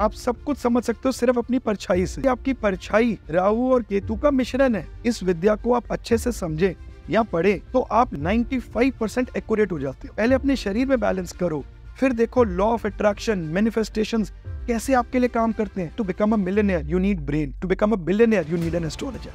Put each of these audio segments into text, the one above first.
आप सब कुछ समझ सकते हो सिर्फ अपनी परछाई से आपकी परछाई राहु और केतु का मिश्रण है इस विद्या को आप अच्छे से समझे या पढ़े तो आप 95% परसेंट एक्यूरेट हो जाते हो पहले अपने शरीर में बैलेंस करो फिर देखो लॉ ऑफ अट्रैक्शन मैनिफेस्टेशन कैसे आपके लिए काम करते हैं to become a millionaire you need brain to become a billionaire you need an astrologer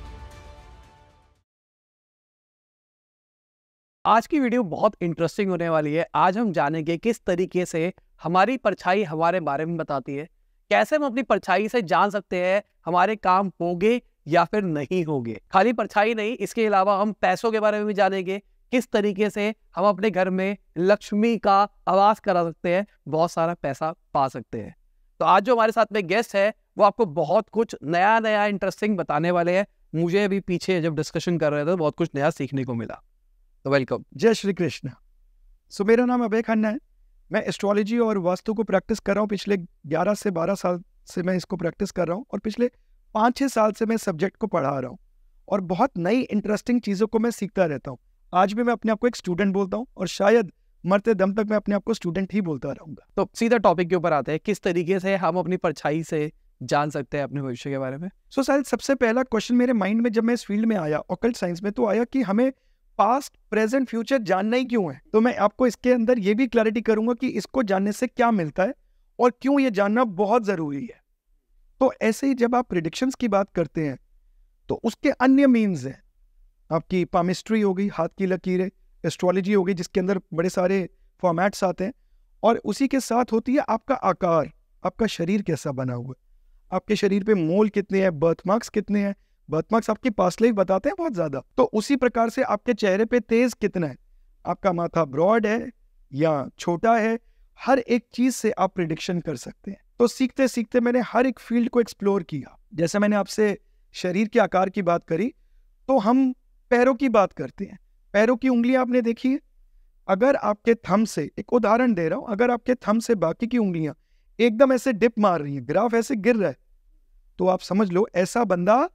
आज की वीडियो बहुत इंटरेस्टिंग होने वाली है आज हम जानेंगे किस तरीके से हमारी परछाई हमारे बारे में बताती है कैसे हम अपनी परछाई से जान सकते हैं हमारे काम होंगे या फिर नहीं होंगे खाली परछाई नहीं इसके अलावा हम पैसों के बारे में भी जानेंगे किस तरीके से हम अपने घर में लक्ष्मी का आवास करा सकते हैं बहुत सारा पैसा पा सकते हैं तो आज जो हमारे साथ में गेस्ट है वो आपको बहुत कुछ नया नया इंटरेस्टिंग बताने वाले हैं मुझे अभी पीछे जब डिस्कशन कर रहे थे बहुत कुछ नया सीखने को मिला तो वेलकम जय श्री कृष्ण सो मेरा नाम अभय खन्ना है मैं एस्ट्रोलॉजी और वास्तु को प्रैक्टिस कर रहा हूँ पिछले ग्यारह से बारह साल से मैं इसको प्रैक्टिस कर रहा हूँ और पिछले पाँच छः साल से मैं सब्जेक्ट को पढ़ा रहा हूँ और बहुत नई इंटरेस्टिंग चीज़ों को मैं सीखता रहता हूँ आज भी मैं अपने आप को एक स्टूडेंट बोलता हूँ और शायद मरते दम तक मैं अपने आप को स्टूडेंट ही बोलता रहूँगा तो सीधा टॉपिक के ऊपर आते हैं किस तरीके से हम अपनी परछाई से जान सकते हैं अपने भविष्य के बारे में सो so, शायद सबसे पहला क्वेश्चन मेरे माइंड में जब मैं इस फील्ड में आया ऑकल्ट साइंस में तो आया कि हमें पास्ट प्रेजेंट फ्यूचर जानना ही क्यों है तो मैं आपको इसके अंदर ये भी क्लैरिटी करूंगा कि इसको जानने से क्या मिलता है और क्यों ये जानना बहुत ज़रूरी है तो ऐसे ही जब आप प्रिडिक्शंस की बात करते हैं तो उसके अन्य मीन्स हैं आपकी पामिस्ट्री हो गई हाथ की लकीरें एस्ट्रोलॉजी हो गई जिसके अंदर बड़े सारे फॉर्मेट्स आते हैं और उसी के साथ होती है आपका आकार आपका शरीर कैसा बना हुआ है आपके शरीर पे मोल कितने हैं बर्थ मार्क्स कितने हैं बर्थमार्क्स आपकी पास्ट लाइफ बताते हैं बहुत ज्यादा तो उसी प्रकार से आपके चेहरे पे तेज कितना है आपका माथा ब्रॉड है या छोटा है हर एक चीज से आप प्रिडिक्शन कर सकते हैं तो सीखते सीखते मैंने हर एक फील्ड को एक्सप्लोर किया जैसे मैंने आपसे शरीर के आकार की बात करी तो हम पैरों की बात करते हैं पैरों की उंगलियां आपने देखी है अगर आपके थम से एक उदाहरण दे रहा हूं अगर आपके थम से बाकी की उंगलियां एकदम ऐसे डिप मार रही है ग्राफ ऐसे गिर रहा है तो आप समझ लो ऐसा बंदा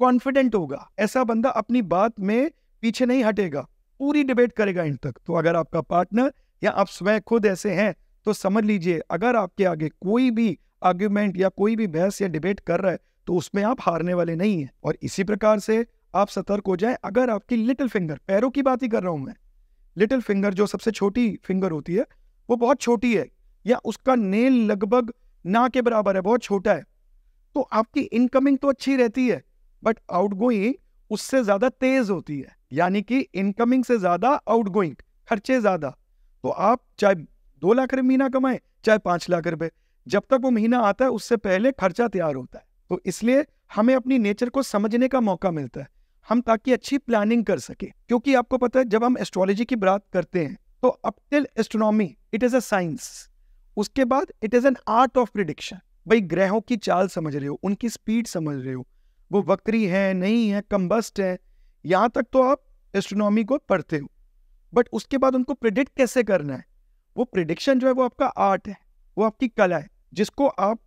कॉन्फिडेंट होगा ऐसा बंदा अपनी बात में पीछे नहीं हटेगा पूरी डिबेट करेगा इन तक तो अगर आपका पार्टनर या आप स्वयं खुद ऐसे हैं तो समझ लीजिए अगर आपके आगे कोई भी आर्ग्यूमेंट या कोई भी बहस या डिबेट कर रहा है तो उसमें आप हारने वाले नहीं हैं और इसी प्रकार से आप सतर्क हो जाए अगर आपकी लिटिल फिंगर पैरों की बात ही कर रहा हूं मैं लिटिल फिंगर जो सबसे छोटी फिंगर होती है वो बहुत छोटी है या उसका नेल लगभग ना के बराबर है बहुत छोटा है तो आपकी इनकमिंग तो अच्छी रहती है बट आउटगोइंग उससे ज्यादा तेज होती है यानी कि इनकमिंग से ज्यादा आउटगोइंग खर्चे ज्यादा तो आप चाहे दो लाख रुपये महीना कमाए चाहे पांच लाख रुपए जब तक वो महीना आता है उससे पहले खर्चा तैयार होता है तो इसलिए हमें अपनी नेचर को समझने का मौका मिलता है हम ताकि अच्छी प्लानिंग कर सके क्योंकि आपको पता है जब हम एस्ट्रोलॉजी की बात करते हैं तो up till astronomy it is a science उसके बाद it is an art of prediction भाई ग्रहों की चाल समझ रहे हो उनकी स्पीड समझ रहे हो वो वक्री है नहीं है कम्बस्ट है यहाँ तक तो आप एस्ट्रोनॉमी को पढ़ते हो बट उसके बाद उनको प्रिडिक्ट कैसे करना है वो प्रिडिक्शन जो है वो आपका आर्ट है वो आपकी कला है जिसको आप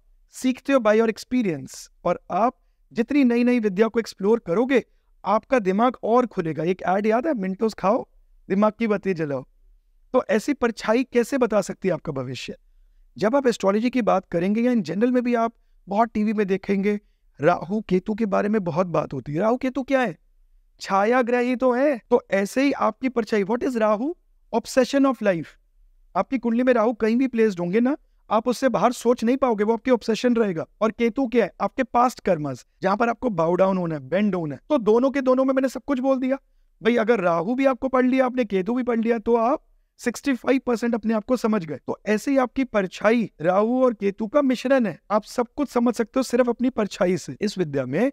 सीखते हो बाई और एक्सपीरियंस और आप जितनी नई नई विद्या को एक्सप्लोर करोगे आपका दिमाग और खुलेगा एक ऐड याद है मिनटोस खाओ दिमाग की बत्ती जलाओ तो ऐसी परछाई कैसे बता सकती है आपका भविष्य जब आप एस्ट्रोलॉजी की बात करेंगे या इन जनरल में भी आप बहुत टीवी में देखेंगे राहु केतु के बारे में बहुत बात होती है राहु केतु क्या है छाया ग्रह ही तो है तो ऐसे ही आपकी परछाई what is Rahu obsession of life आपकी कुंडली में राहु कहीं भी प्लेस्ड होंगे ना आप उससे बाहर सोच नहीं पाओगे वो आपकी ऑब्सेशन रहेगा और केतु क्या है आपके पास्ट कर्मस जहां पर आपको बाउ डाउन होना है बेंड होना है तो दोनों के दोनों में मैंने सब कुछ बोल दिया भाई अगर राहु भी आपको पढ़ लिया आपने केतु भी पढ़ लिया तो आप 65 अपने आप को समझ गए तो ऐसे ही आपकी परछाई राहु और केतु का मिश्रण है आप सब कुछ समझ सकते हो सिर्फ अपनी परछाई से इस विद्या में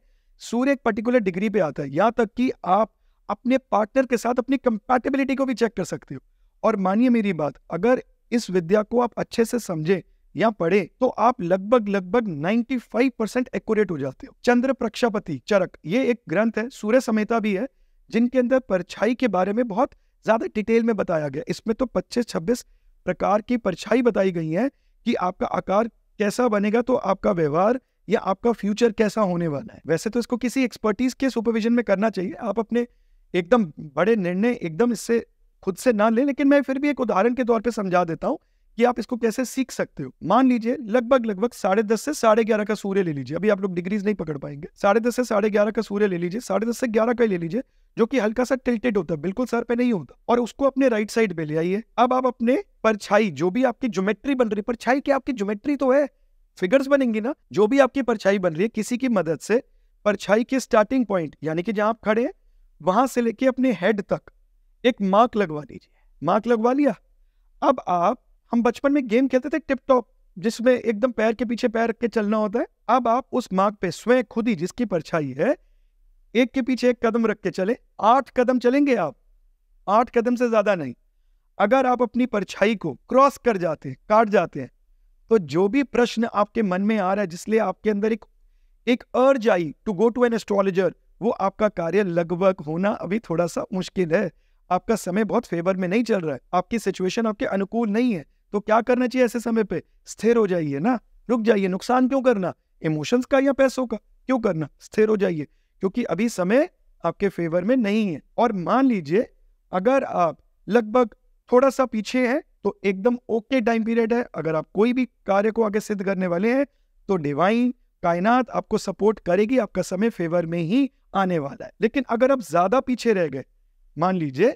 सूर्य एक पर्टिकुलर डिग्री पे आता है यहाँ तक कि आप अपने पार्टनर के साथ अपनी कंपैटिबिलिटी को भी चेक कर सकते हो और मानिए मेरी बात अगर इस विद्या को आप अच्छे से समझे या पढ़े तो आप लगभग लगभग 95 परसेंट एक्यूरेट हो जाते हो चंद्र प्रक्षापति चरक ये एक ग्रंथ है सूर्य समेता भी है जिनके अंदर परछाई के बारे में बहुत ज़्यादा डिटेल में बताया गया इसमें तो 25-26 प्रकार की परछाई बताई गई है कि आपका आकार कैसा बनेगा तो आपका व्यवहार या आपका फ्यूचर कैसा होने वाला है वैसे तो इसको किसी एक्सपर्टीज के सुपरविजन में करना चाहिए आप अपने एकदम बड़े निर्णय एकदम इससे खुद से ना लें लेकिन मैं फिर भी एक उदाहरण के तौर पर समझा देता हूँ कि आप इसको कैसे सीख सकते हो मान लीजिए लगभग लगभग साढ़े दस से साढ़े ग्यारह का सूर्य ले लीजिए अभी आप लोग डिग्रीज नहीं पकड़ पाएंगे साढ़े दस से साढ़े ग्यारह का सूर्य ले लीजिए साढ़े दस से ग्यारह का ही ले लीजिए जो कि हल्का सा टिल्टेड होता है बिल्कुल सर पे नहीं होता और उसको अपने राइट साइड पे ले आइए अब आप अपने परछाई जो भी आपकी ज्योमेट्री बन रही परछाई की आपकी ज्योमेट्री तो है फिगर्स बनेंगी ना जो भी आपकी परछाई बन रही है किसी की मदद से परछाई के स्टार्टिंग पॉइंट यानी कि जहां आप खड़े हैं वहां से लेके अपने हेड तक एक मार्क लगवा दीजिए मार्क लगवा लिया अब आप हम बचपन में गेम खेलते थे टिप टॉप जिसमें एकदम पैर के पीछे पैर रख के चलना होता है अब आप उस मार्ग पे स्वयं खुद ही जिसकी परछाई है एक के पीछे एक कदम रख के चले आठ कदम चलेंगे आप आठ कदम से ज्यादा नहीं अगर आप अपनी परछाई को क्रॉस कर जाते हैं काट जाते हैं तो जो भी प्रश्न आपके मन में आ रहा है जिसलिए आपके अंदर एक एक urge I to go to an astrologer वो आपका कार्य लगभग होना अभी थोड़ा सा मुश्किल है आपका समय बहुत फेवर में नहीं चल रहा है आपकी सिचुएशन आपके अनुकूल नहीं है तो क्या करना चाहिए ऐसे समय पे स्थिर हो जाइए ना रुक जाइए नुकसान क्यों करना इमोशंस का या पैसों का क्यों करना स्थिर हो जाइए क्योंकि अभी समय आपके फेवर में नहीं है और मान लीजिए अगर आप लगभग थोड़ा सा पीछे हैं तो एकदम ओके टाइम पीरियड है अगर आप कोई भी कार्य को आगे सिद्ध करने वाले हैं तो डिवाइन कायनात आपको सपोर्ट करेगी आपका समय फेवर में ही आने वाला है लेकिन अगर आप ज्यादा पीछे रह गए मान लीजिए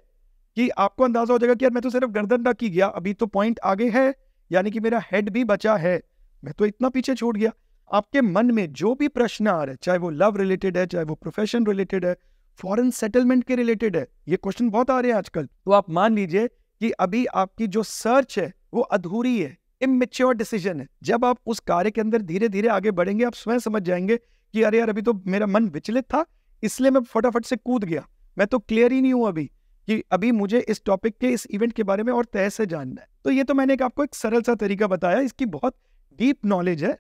कि आपको अंदाजा हो जाएगा कि यार मैं तो सिर्फ गर्दन तक ही गया अभी तो पॉइंट आगे है यानी कि मेरा हेड भी बचा है मैं तो इतना पीछे छोड़ गया आपके मन में जो भी प्रश्न आ रहे चाहे वो लव रिलेटेड है चाहे वो प्रोफेशन रिलेटेड है फॉरेन सेटलमेंट के रिलेटेड है ये क्वेश्चन बहुत आ रहे हैं आजकल तो आप मान लीजिए कि अभी आपकी जो सर्च है वो अधूरी है इमेच्योर डिसीजन है जब आप उस कार्य के अंदर धीरे धीरे आगे बढ़ेंगे आप स्वयं समझ जाएंगे कि अरे यार अभी तो मेरा मन विचलित था इसलिए मैं फटाफट से कूद गया मैं तो क्लियर ही नहीं हूं अभी कि अभी मुझे इस टॉपिक के इस इवेंट के बारे में और तय से जानना है तो ये तो मैंने एक आपको एक सरल सा तरीका बताया इसकी बहुत डीप नॉलेज है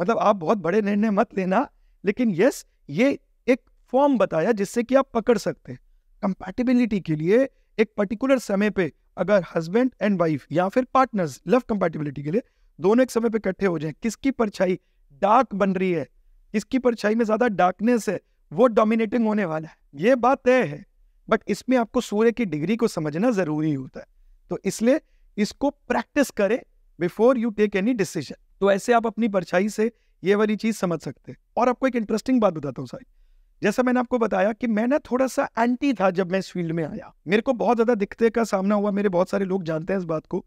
मतलब आप बहुत बड़े निर्णय मत लेना लेकिन यस ये एक फॉर्म बताया जिससे कि आप पकड़ सकते हैं कंपैटिबिलिटी के लिए एक पर्टिकुलर समय पे अगर हस्बैंड एंड वाइफ या फिर पार्टनर्स लव कंपैटिबिलिटी के लिए दोनों एक समय पे इकट्ठे हो जाएं किसकी परछाई डार्क बन रही है किसकी परछाई में ज्यादा डार्कनेस है वो डोमिनेटिंग होने वाला है ये बात तय है बट इसमें आपको सूर्य की डिग्री को समझना जरूरी होता है तो इसलिए इसको प्रैक्टिस करें before you take any decision तो ऐसे आप अपनी परछाई से ये वाली चीज समझ सकते हैं और आपको एक इंटरेस्टिंग बात बताता हूँ सर जैसा मैंने आपको बताया कि मैं ना थोड़ा सा एंटी था जब मैं इस फील्ड में आया मेरे को बहुत ज्यादा दिक्कतें का सामना हुआ मेरे बहुत सारे लोग जानते हैं इस बात को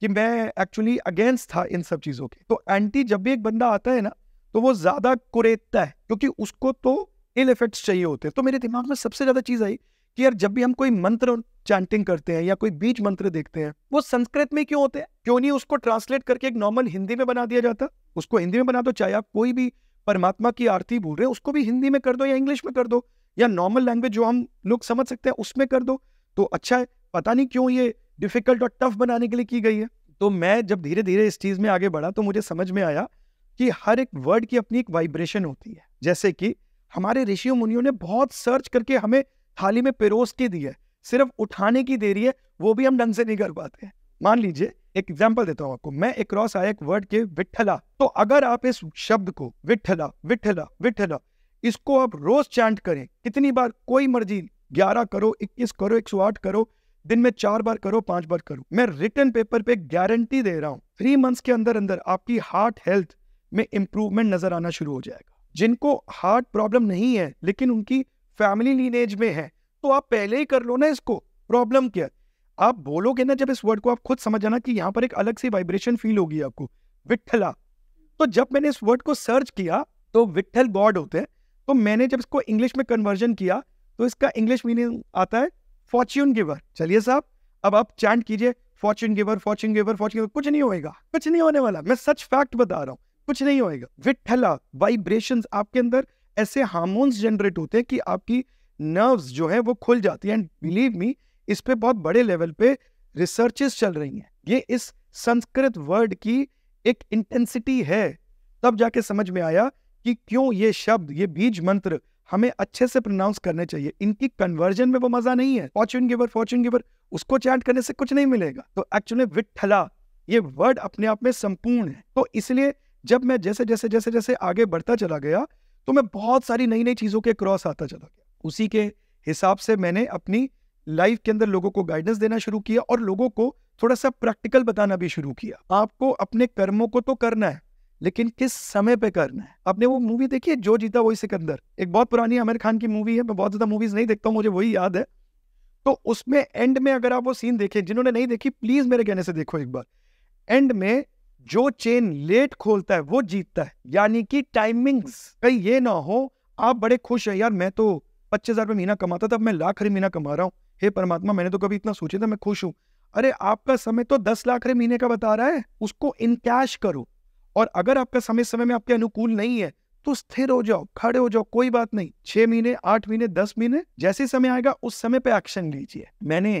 कि मैं एक्चुअली अगेंस्ट था इन सब चीजों के तो एंटी जब भी एक बंदा आता है ना तो वो ज्यादा कुरेतता है क्योंकि उसको तो इल इफेक्ट्स चाहिए होते हैं तो मेरे दिमाग में सबसे ज्यादा चीज आई कि यार जब भी हम कोई मंत्र चैंटिंग करते हैं या कोई बीज मंत्र देखते हैं वो संस्कृत में क्यों होते हैं क्यों नहीं उसको ट्रांसलेट करके एक नॉर्मल हिंदी में बना दिया जाता उसको हिंदी में बना दो चाहे आप कोई भी परमात्मा की आरती बोल रहे हो उसको भी हिंदी में कर दो या इंग्लिश में कर दो या नॉर्मल लैंग्वेज जो हम लोग समझ सकते हैं उसमें कर दो तो अच्छा है पता नहीं क्यों ये डिफिकल्ट और टफ बनाने के लिए की गई है तो मैं जब धीरे धीरे इस चीज़ में आगे बढ़ा तो मुझे समझ में आया कि हर एक वर्ड की अपनी एक वाइब्रेशन होती है जैसे कि हमारे ऋषियों मुनियों ने बहुत सर्च करके हमें हाल ही में पेरोस के दी है सिर्फ उठाने की देरी है वो भी हम ढंग से नहीं कर पाते हैं मान लीजिए एक एग्जाम्पल देता हूँ आपको मैं एक क्रॉस आया एक वर्ड के विठला तो अगर आप इस शब्द को विठला विठला विठला इसको आप रोज चैंट करें कितनी बार कोई मर्जी ग्यारह करो इक्कीस करो एक सौ आठ करो दिन में चार बार करो पांच बार करो मैं रिटर्न पेपर पे गारंटी दे रहा हूँ थ्री मंथ्स के अंदर अंदर आपकी हार्ट हेल्थ में इंप्रूवमेंट नजर आना शुरू हो जाएगा जिनको हार्ट प्रॉब्लम नहीं है लेकिन उनकी फैमिली लीनेज में है तो आप पहले ही कर लो ना इसको प्रॉब्लम क्या आप बोलोगे ना जब इस वर्ड को आप खुद समझ जाना कि यहाँ पर एक अलग सी वाइब्रेशन फील होगी आपको विठला तो जब मैंने इस वर्ड को सर्च किया तो विठल गॉड होते हैं तो मैंने जब इसको इंग्लिश में कन्वर्जन किया तो इसका इंग्लिश मीनिंग आता है फॉर्च्यून गिवर चलिए साहब अब आप चैंट कीजिए fortune giver fortune giver fortune giver कुछ नहीं होएगा कुछ नहीं होने वाला मैं सच फैक्ट बता रहा हूँ कुछ नहीं होएगा विठला वाइब्रेशंस आपके अंदर ऐसे हार्मोन्स जनरेट होते हैं कि आपकी नर्व्स जो है वो खुल जाती है एंड बिलीव मी इस पे बहुत बड़े लेवल पे रिसर्चेस चल रही हैं ये इस संस्कृत वर्ड की एक इंटेंसिटी है तब जाके समझ में आया कि क्यों ये शब्द ये बीज मंत्र हमें अच्छे से प्रोनाउंस करने चाहिए इनकी कन्वर्जन में वो मजा नहीं है फॉर्चून गिवर फॉर्चून गिवर उसको चैट करने से कुछ नहीं मिलेगा तो एक्चुअली विठला ये वर्ड अपने आप में संपूर्ण है तो इसलिए जब मैं जैसे जैसे जैसे जैसे आगे बढ़ता चला गया तो मैं बहुत सारी नई नई चीज़ों के क्रॉस आता चला गया उसी के हिसाब से मैंने अपनी लाइफ के अंदर लोगों को गाइडेंस देना शुरू किया और लोगों को थोड़ा सा प्रैक्टिकल बताना भी शुरू किया आपको अपने कर्मों को तो करना है लेकिन किस समय पे करना है आपने वो मूवी देखी है जो जीता वही सिकंदर एक बहुत पुरानी आमिर खान की मूवी है मैं बहुत ज्यादा मूवीज नहीं देखता हूँ मुझे वही याद है तो उसमें एंड में अगर आप वो सीन देखें जिन्होंने नहीं देखी प्लीज मेरे कहने से देखो एक बार एंड में जो चेन लेट खोलता है वो जीतता है यानी कि टाइमिंग्स कहीं ये ना हो आप बड़े खुश हैं यार मैं तो पच्चीस हजार महीना कमाता था अब मैं लाख महीना कमा रहा हूँ हे परमात्मा मैंने तो कभी इतना सोचा था मैं खुश हूँ अरे आपका समय तो दस लाख रुपये महीने का बता रहा है उसको इनकैश करो और अगर आपका समय समय में आपके अनुकूल नहीं है तो स्थिर हो जाओ खड़े हो जाओ कोई बात नहीं छह महीने आठ महीने दस महीने जैसे समय आएगा उस समय पे एक्शन लीजिए मैंने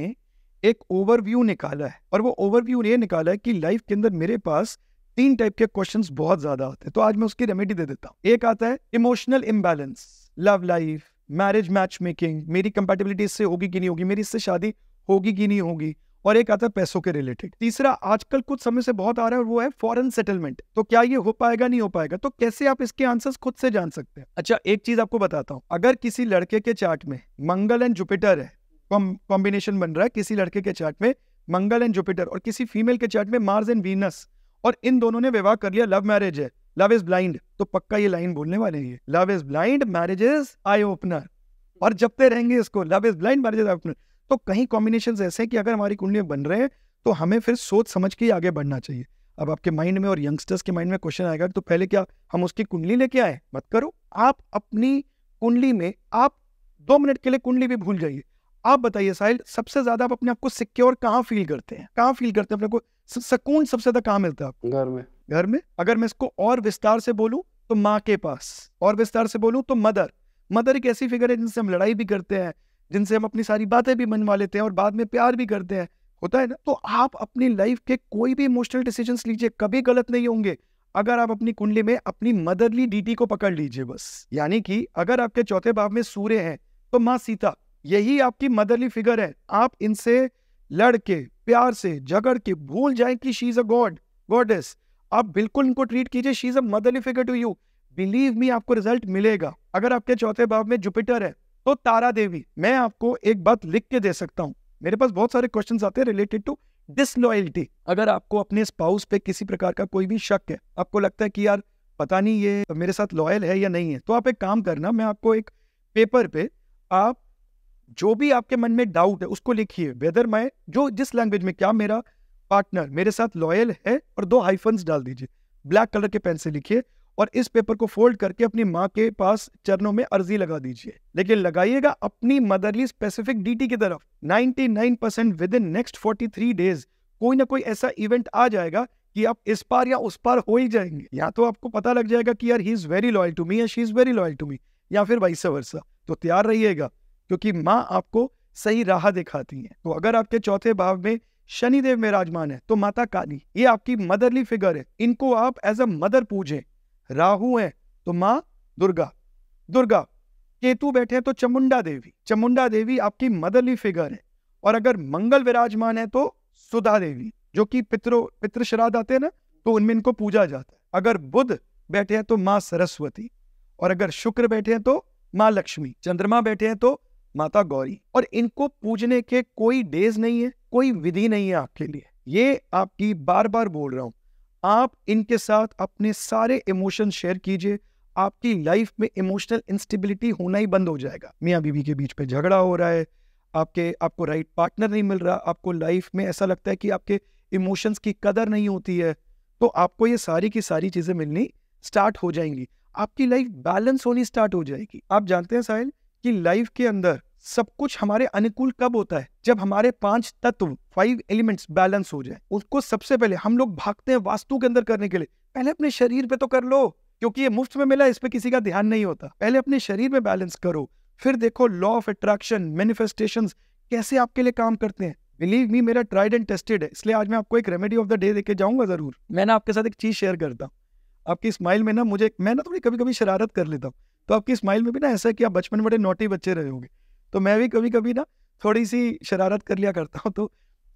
एक ओवरव्यू निकाला है और वो ओवरव्यू ये निकाला है कि लाइफ के अंदर मेरे पास तीन टाइप के क्वेश्चंस बहुत ज्यादा होते हैं तो आज मैं उसकी रेमेडी दे देता हूँ एक आता है emotional imbalance love life marriage match making मेरी कंपेटेबिलिटी इससे होगी कि नहीं होगी मेरी इससे शादी होगी कि नहीं होगी और एक आता है पैसों के रिलेटेड तीसरा आजकल कुछ समय से बहुत आ रहा है वो है फॉरेन सेटलमेंट तो क्या ये हो पाएगा नहीं हो पाएगा तो कैसे आप इसके आंसर्स खुद से जान सकते हैं अच्छा एक चीज आपको बताता हूँ अगर किसी लड़के के चार्ट में मंगल एंड जुपिटर है कॉम्बिनेशन बन रहा है किसी लड़के के चार्ट में मंगल एंड जुपिटर और किसी फीमेल के चार्ट में मार्स एंड वीनस और इन दोनों ने विवाह कर लिया लव मैरिज है लव इज ब्लाइंड तो पक्का ये लाइन बोलने वाले हैं love is blind marriage is eye opener और जपते रहेंगे इसको love is blind marriage is eye opener तो कहीं कॉम्बिनेशन ऐसे हैं कि अगर हमारी कुंडली बन रहे हैं तो हमें फिर सोच समझ के आगे बढ़ना चाहिए अब आपके माइंड में और यंगस्टर्स के माइंड में क्वेश्चन आएगा तो पहले क्या हम उसकी कुंडली लेके आए मत करो आप अपनी कुंडली में आप दो मिनट के लिए कुंडली भी भूल जाइए आप बताइए साहिल सबसे ज्यादा आप अपने आप को सिक्योर कहाँ फील करते हैं कहाँ फील करते हैं अपने को सुकून सबसे ज्यादा कहाँ मिलता है आपको घर में घर में अगर मैं इसको और विस्तार से बोलूँ तो माँ के पास और विस्तार से बोलूँ तो मदर मदर एक ऐसी फिगर है जिनसे हम लड़ाई भी करते हैं जिनसे हम अपनी सारी बातें भी मनवा लेते हैं और बाद में प्यार भी करते हैं होता है ना तो आप अपनी लाइफ के कोई भी इमोशनल डिसीजन लीजिए कभी गलत नहीं होंगे अगर आप अपनी कुंडली में अपनी मदरली डीटी को पकड़ लीजिए बस यानी कि अगर आपके चौथे भाव में सूर्य है तो माँ सीता यही आपकी मदरली फिगर है आप इनसे लड़के प्यार से झगड़ के भूल जाए कि she is a god goddess आप बिल्कुल इनको ट्रीट कीजिए she is a motherly figure to you believe me आपको रिजल्ट मिलेगा अगर आपके चौथे भाव में जुपिटर है तो तारा देवी मैं आपको एक बात लिख के दे सकता हूँ मेरे पास बहुत सारे क्वेश्चन आते हैं रिलेटेड टू डिसलॉयल्टी अगर आपको अपने स्पाउस पे किसी प्रकार का कोई भी शक है आपको लगता है कि यार पता नहीं ये मेरे साथ लॉयल है या नहीं है तो आप एक काम करना मैं आपको एक पेपर पे आप जो भी आपके मन में डाउट है उसको लिखिए वेदर माई जो जिस लैंग्वेज में क्या मेरा पार्टनर मेरे साथ लॉयल है और दो हाइफन्स डाल दीजिए ब्लैक कलर के पेन से लिखिए और इस पेपर को फोल्ड करके अपनी माँ के पास चरणों में अर्जी लगा दीजिए लेकिन लगाइएगा अपनी मदरली स्पेसिफिक डीटी की तरफ 99 परसेंट विद इन नेक्स्ट 43 डेज कोई ना कोई ऐसा इवेंट आ जाएगा कि आप इस पार या उस पार हो ही जाएंगे या तो आपको पता लग जाएगा कि यार he is very loyal to me या she is very loyal to me या फिर वाइस वर्सा तो तैयार रहिएगा क्योंकि माँ आपको सही राह दिखाती है तो अगर आपके चौथे भाव में शनिदेव विराजमान है तो माता काली ये आपकी मदरली फिगर है इनको आप एज अ मदर पूजे राहु है तो माँ दुर्गा दुर्गा केतु बैठे हैं तो चमुंडा देवी चमुंडा देवी आपकी मदरली फिगर है और अगर मंगल विराजमान है तो सुधा देवी जो कि पितरो पितृ श्राद्ध आते हैं ना तो उनमें इनको पूजा जाता है अगर बुध बैठे हैं तो माँ सरस्वती और अगर शुक्र बैठे हैं तो माँ लक्ष्मी चंद्रमा बैठे हैं तो माता गौरी और इनको पूजने के कोई डेज नहीं है कोई विधि नहीं है आपके लिए ये आपकी बार बार बोल रहा हूं आप इनके साथ अपने सारे इमोशन शेयर कीजिए आपकी लाइफ में इमोशनल इंस्टेबिलिटी होना ही बंद हो जाएगा मियाँ बीबी के बीच में झगड़ा हो रहा है आपके आपको राइट पार्टनर नहीं मिल रहा आपको लाइफ में ऐसा लगता है कि आपके इमोशंस की कदर नहीं होती है तो आपको ये सारी की सारी चीज़ें मिलनी स्टार्ट हो जाएंगी आपकी लाइफ बैलेंस होनी स्टार्ट हो जाएगी आप जानते हैं साहिल कि लाइफ के अंदर सब कुछ हमारे अनुकूल कब होता है जब हमारे पांच तत्व फाइव एलिमेंट्स बैलेंस हो जाए उसको सबसे पहले हम लोग भागते हैं वास्तु के अंदर करने के लिए पहले अपने शरीर पे तो कर लो क्योंकि ये मुफ्त में मिला इस पे किसी का ध्यान नहीं होता पहले अपने शरीर में बैलेंस करो फिर देखो लॉ ऑफ अट्रैक्शन मैनिफेस्टेशन कैसे आपके लिए काम करते हैं बिलीव मी मेरा ट्राइड एंड टेस्टेड है इसलिए आज मैं आपको एक रेमेडी ऑफ द डे देके जाऊंगा जरूर मैं ना आपके साथ एक चीज शेयर करता हूँ आपकी स्माइल में ना मुझे मैं ना थोड़ी कभी कभी शरारत कर लेता हूँ तो आपकी स्माइल में भी ना ऐसा है कि आप बचपन बड़े नोटी बच्चे रहे होंगे तो मैं भी कभी कभी ना थोड़ी सी शरारत कर लिया करता हूँ तो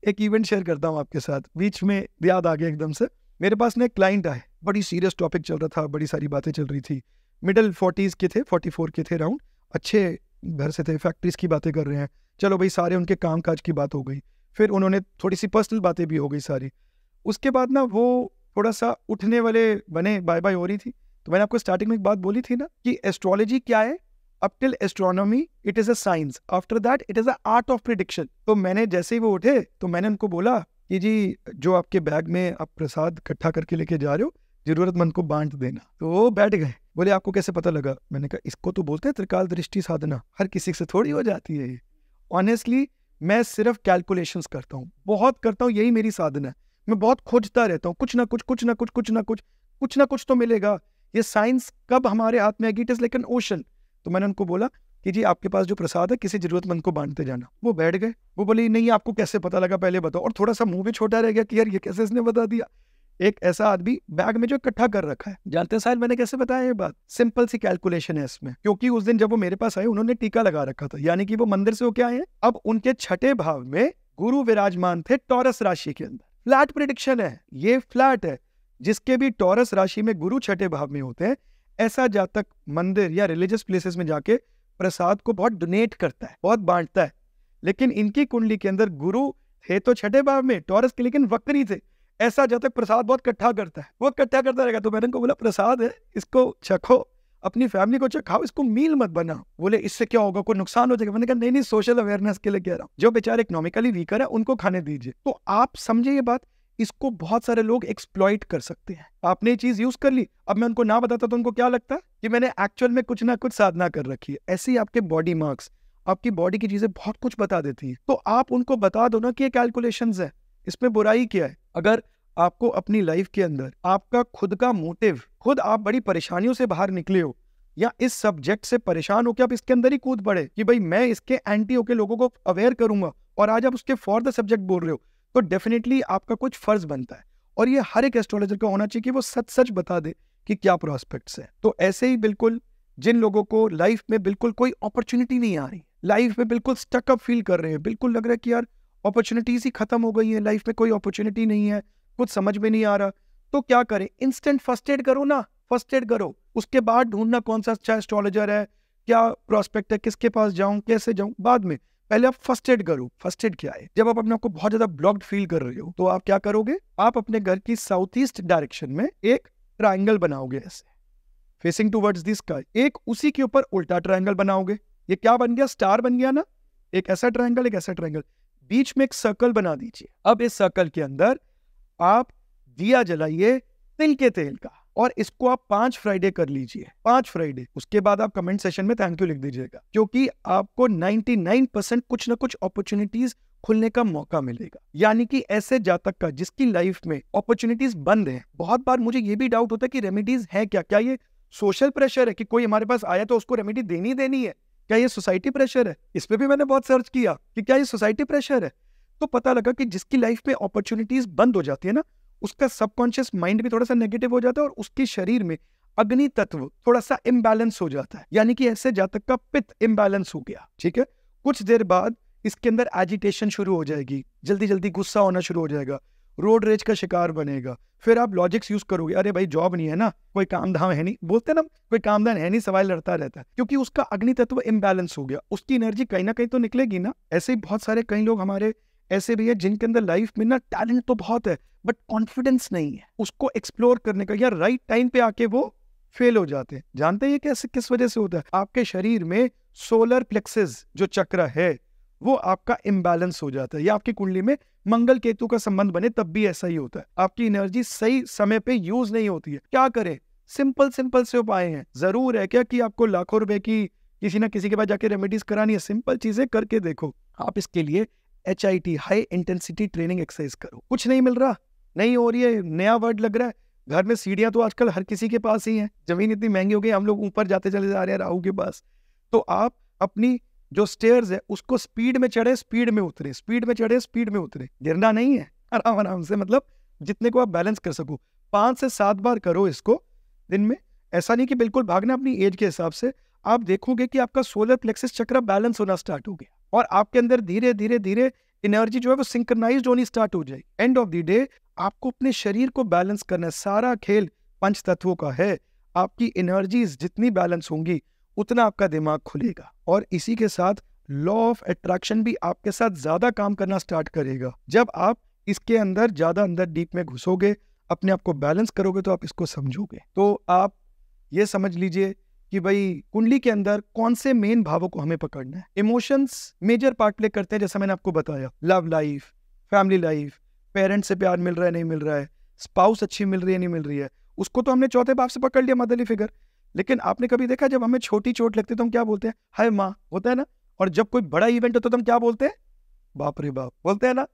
एक इवेंट शेयर करता हूँ आपके साथ बीच में याद आ गया एकदम से मेरे पास ना एक क्लाइंट आए बड़ी सीरियस टॉपिक चल रहा था बड़ी सारी बातें चल रही थी मिडिल फोर्टीज़ के थे फोर्टी फोर के थे राउंड अच्छे घर से थे फैक्ट्रीज़ की बातें कर रहे हैं चलो भाई सारे उनके काम काज की बात हो गई फिर उन्होंने थोड़ी सी पर्सनल बातें भी हो गई सारी उसके बाद ना वो थोड़ा सा उठने वाले बने बाय बाय हो रही थी तो मैंने आपको स्टार्टिंग में एक बात बोली थी ना कि एस्ट्रोलॉजी क्या है up till astronomy it is a science after that it is a art of prediction तो मैंने जैसे ही वो उठे तो मैंने उनको बोला कि जी जो आपके बैग में आप प्रसाद इकट्ठा करके लेके जा रहे हो जरूरतमंद को बांट देना तो वो बैठ गए बोले आपको कैसे पता लगा मैंने कहा इसको तो बोलते हैं त्रिकाल दृष्टि साधना हर किसी से थोड़ी हो जाती है ये ऑनेस्टली मैं सिर्फ कैलकुलेशन करता हूँ बहुत करता हूँ यही मेरी साधना है मैं बहुत खोजता रहता हूँ कुछ ना कुछ कुछ ना कुछ कुछ ना कुछ कुछ ना कुछ तो मिलेगा ये साइंस कब हमारे हाथ में आएगी it is like an ocean तो मैंने उनको बोला कि जी आपके पास जो प्रसाद है किसी जरूरतमंद को बांटते जाना वो बैठ गए वो बोले नहीं आपको कैसे पता लगा पहले बताओ और थोड़ा सा मुंह भी छोटा रह गया कि यार ये कैसे इसने बता दिया एक ऐसा आदमी बैग में जो इकट्ठा कर रखा है जानते हैं मैंने कैसे बताया ये बात सिंपल सी कैलकुलेशन है इसमें क्योंकि उस दिन जब वो मेरे पास आए उन्होंने टीका लगा रखा था यानी कि वो मंदिर से होके आए हैं अब उनके छठे भाव में गुरु विराजमान थे टॉरस राशि के अंदर फ्लैट प्रिडिक्शन है ये फ्लैट है जिसके भी टॉरस राशि में गुरु छठे भाव में होते हैं ऐसा जातक मंदिर या रिलीजियस प्लेसेस में जाके प्रसाद को बहुत डोनेट करता है बहुत बांटता है लेकिन इनकी कुंडली के अंदर गुरु थे तो छठे भाव में टॉरस के लेकिन वक्री थे ऐसा जातक प्रसाद बहुत इकट्ठा करता है वो इकट्ठा करता रहेगा तो मैंने उनको बोला प्रसाद है इसको चखो अपनी फैमिली को चखाओ इसको मील मत बनाओ बोले इससे क्या होगा कोई नुकसान हो जाएगा मैंने कहा नहीं नहीं सोशल अवेयरनेस के लिए कह रहा हूँ जो बेचारे इकोनॉमिकली वीकर है उनको खाने दीजिए तो आप समझे ये बात इसको बहुत सारे लोग एक्सप्लॉइट कर सकते हैं आपने ये चीज यूज कर ली अब मैं उनको ना बताता तो उनको क्या लगता है कि मैंने एक्चुअल में कुछ ना कुछ साधना कर रखी है ऐसे ही आपके बॉडी मार्क्स आपकी बॉडी की चीजें बहुत कुछ बता देती हैं तो आप उनको बता दो ना कि ये कैलकुलेशन है इसमें बुराई क्या है अगर आपको अपनी लाइफ के अंदर आपका खुद का मोटिव खुद आप बड़ी परेशानियों से बाहर निकले हो या इस सब्जेक्ट से परेशान हो कि आप इसके अंदर ही कूद पड़े कि भाई मैं इसके एंटी होके लोगों को अवेयर करूंगा और आज आप उसके फॉर द सब्जेक्ट बोल रहे हो तो डेफिनेटली आपका कुछ फर्ज बनता है और ये हर एक एस्ट्रोलॉजर का होना चाहिए कि वो सच सच बता दे कि क्या प्रोस्पेक्ट्स हैं तो ऐसे ही बिल्कुल जिन लोगों को लाइफ में बिल्कुल कोई अपॉर्चुनिटी नहीं आ रही लाइफ में बिल्कुल स्टकअप फील कर रहे हैं बिल्कुल लग रहा है कि यार अपॉर्चुनिटीज ही खत्म हो गई है लाइफ में कोई अपॉर्चुनिटी नहीं है कुछ समझ में नहीं आ रहा तो क्या करें इंस्टेंट फर्स्ट एड करो ना फर्स्ट एड करो उसके बाद ढूंढना कौन सा अच्छा एस्ट्रोलॉजर है क्या प्रोस्पेक्ट है किसके पास जाऊं कैसे जाऊं बाद में पहले आप फर्स्ट एड करो फर्स्ट एड क्या है जब आप अपने आपको बहुत ज्यादा ब्लॉक्ड फील कर रहे हो तो आप क्या करोगे आप अपने घर की साउथ ईस्ट डायरेक्शन में एक ट्राइंगल बनाओगे ऐसे फेसिंग टूवर्ड्स दिस स्काई एक उसी के ऊपर उल्टा ट्राइंगल बनाओगे ये क्या बन गया स्टार बन गया ना एक ऐसा ट्राइंगल एक ऐसा ट्राइंगल बीच में एक सर्कल बना दीजिए अब इस सर्कल के अंदर आप दिया जलाइए तिल के तेल का और इसको आप पांच फ्राइडे कर लीजिए पांच फ्राइडे उसके बाद आप कमेंट सेशन में थैंक यू लिख दीजिएगा क्योंकि आपको 99 परसेंट कुछ ना कुछ अपॉर्चुनिटीज खुलने का मौका मिलेगा यानी कि ऐसे जातक का जिसकी लाइफ में अपॉर्चुनिटीज बंद है बहुत बार मुझे ये भी डाउट होता है कि रेमेडीज है क्या क्या ये सोशल प्रेशर है कि कोई हमारे पास आया तो उसको रेमेडी देनी देनी है क्या ये सोसाइटी प्रेशर है इस पर भी मैंने बहुत सर्च किया कि क्या ये सोसाइटी प्रेशर है तो पता लगा कि जिसकी लाइफ में अपॉर्चुनिटीज बंद हो जाती है ना उसका सबकॉन्शियस माइंड भी थोड़ा सा नेगेटिव हो जाता है और उसके शरीर में अग्नि तत्व थोड़ा सा इम्बैलेंस हो जाता है यानी कि ऐसे जातक का पित्त इम्बैलेंस हो गया ठीक है कुछ देर बाद इसके अंदर एजिटेशन शुरू हो जाएगी जल्दी जल्दी गुस्सा होना शुरू हो जाएगा रोड रेज का शिकार बनेगा फिर आप लॉजिक्स यूज करोगे अरे भाई जॉब नहीं है ना कोई कामधाम है नहीं बोलते ना कोई कामधाम है नहीं सवाल लड़ता रहता है क्योंकि उसका अग्नि तत्व इम्बैलेंस हो गया उसकी एनर्जी कहीं ना कहीं तो निकलेगी ना ऐसे ही बहुत सारे कई लोग हमारे ऐसे भी है जिनके अंदर लाइफ में ना टैलेंट तो बहुत है बट कॉन्फिडेंस नहीं है उसको एक्सप्लोर करने का या राइट टाइम पे आके वो फेल हो जाते हैं जानते हैं कैसे किस वजह से होता है आपके शरीर में सोलर प्लेक्सेस जो चक्र है वो आपका इम्बैलेंस हो जाता है या आपकी कुंडली में मंगल केतु का संबंध बने तब भी ऐसा ही होता है आपकी एनर्जी सही समय पे यूज नहीं होती है क्या करें सिंपल सिंपल से उपाय हैं जरूर है क्या कि आपको लाखों रुपए की किसी ना किसी के पास जाके रेमेडीज करानी है सिंपल चीजें करके देखो आप इसके लिए H I T high intensity training exercise करो कुछ नहीं मिल रहा नहीं हो रही है नया वर्ड लग रहा है घर में सीढ़ियां तो आजकल हर किसी के पास ही हैं जमीन इतनी महंगी हो गई हम लोग ऊपर जाते चले जा रहे हैं राहू के पास तो आप अपनी जो स्टेयर्स है उसको स्पीड में चढ़े स्पीड में उतरे स्पीड में चढ़े स्पीड में उतरे गिरना नहीं है आराम आराम से मतलब जितने को आप बैलेंस कर सको पाँच से सात बार करो इसको दिन में ऐसा नहीं कि बिल्कुल भागना अपनी एज के हिसाब से आप देखोगे कि आपका सोलर प्लेक्सिस चक्र बैलेंस होना स्टार्ट हो गया और आपके अंदर धीरे धीरे धीरे एनर्जी जो है वो सिंक्रनाइज होनी स्टार्ट हो जाएगी एंड ऑफ द डे आपको अपने शरीर को बैलेंस करना है सारा खेल पंच तत्वों का है आपकी एनर्जीज जितनी बैलेंस होंगी उतना आपका दिमाग खुलेगा और इसी के साथ लॉ ऑफ अट्रैक्शन भी आपके साथ ज्यादा काम करना स्टार्ट करेगा जब आप इसके अंदर ज्यादा अंदर डीप में घुसोगे अपने आप को बैलेंस करोगे तो आप इसको समझोगे तो आप ये समझ लीजिए कि भाई कुंडली के अंदर कौन से मेन भावों को हमें पकड़ना है इमोशंस मेजर पार्ट प्ले करते हैं जैसा मैंने आपको बताया love life family life parents से प्यार मिल रहा है नहीं मिल रहा है स्पाउस अच्छी मिल रही है नहीं मिल रही है उसको तो हमने चौथे बाप से पकड़ लिया मदरली फिगर लेकिन आपने कभी देखा जब हमें छोटी चोट लगती है तो हम क्या बोलते हैं हाय माँ होता है ना और जब कोई बड़ा इवेंट होता है तो हम क्या बोलते हैं बाप रे बाप बोलते हैं ना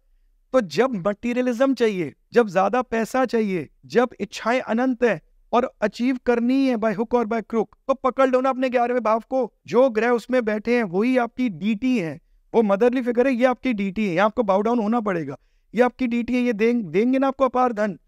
तो जब मटीरियलिज्म चाहिए जब ज्यादा पैसा चाहिए जब इच्छाएं अनंत है और अचीव करनी है बाय हुक और बाय क्रुक तो पकड़ लो ना अपने ग्यारहवें भाव को जो ग्रह उसमें बैठे हैं वही आपकी डीटी है वो मदरली फिगर है ये आपकी डीटी है आपको बाउ डाउन होना पड़ेगा ये आपकी डीटी है ये दें, देंगे ना आपको अपार धन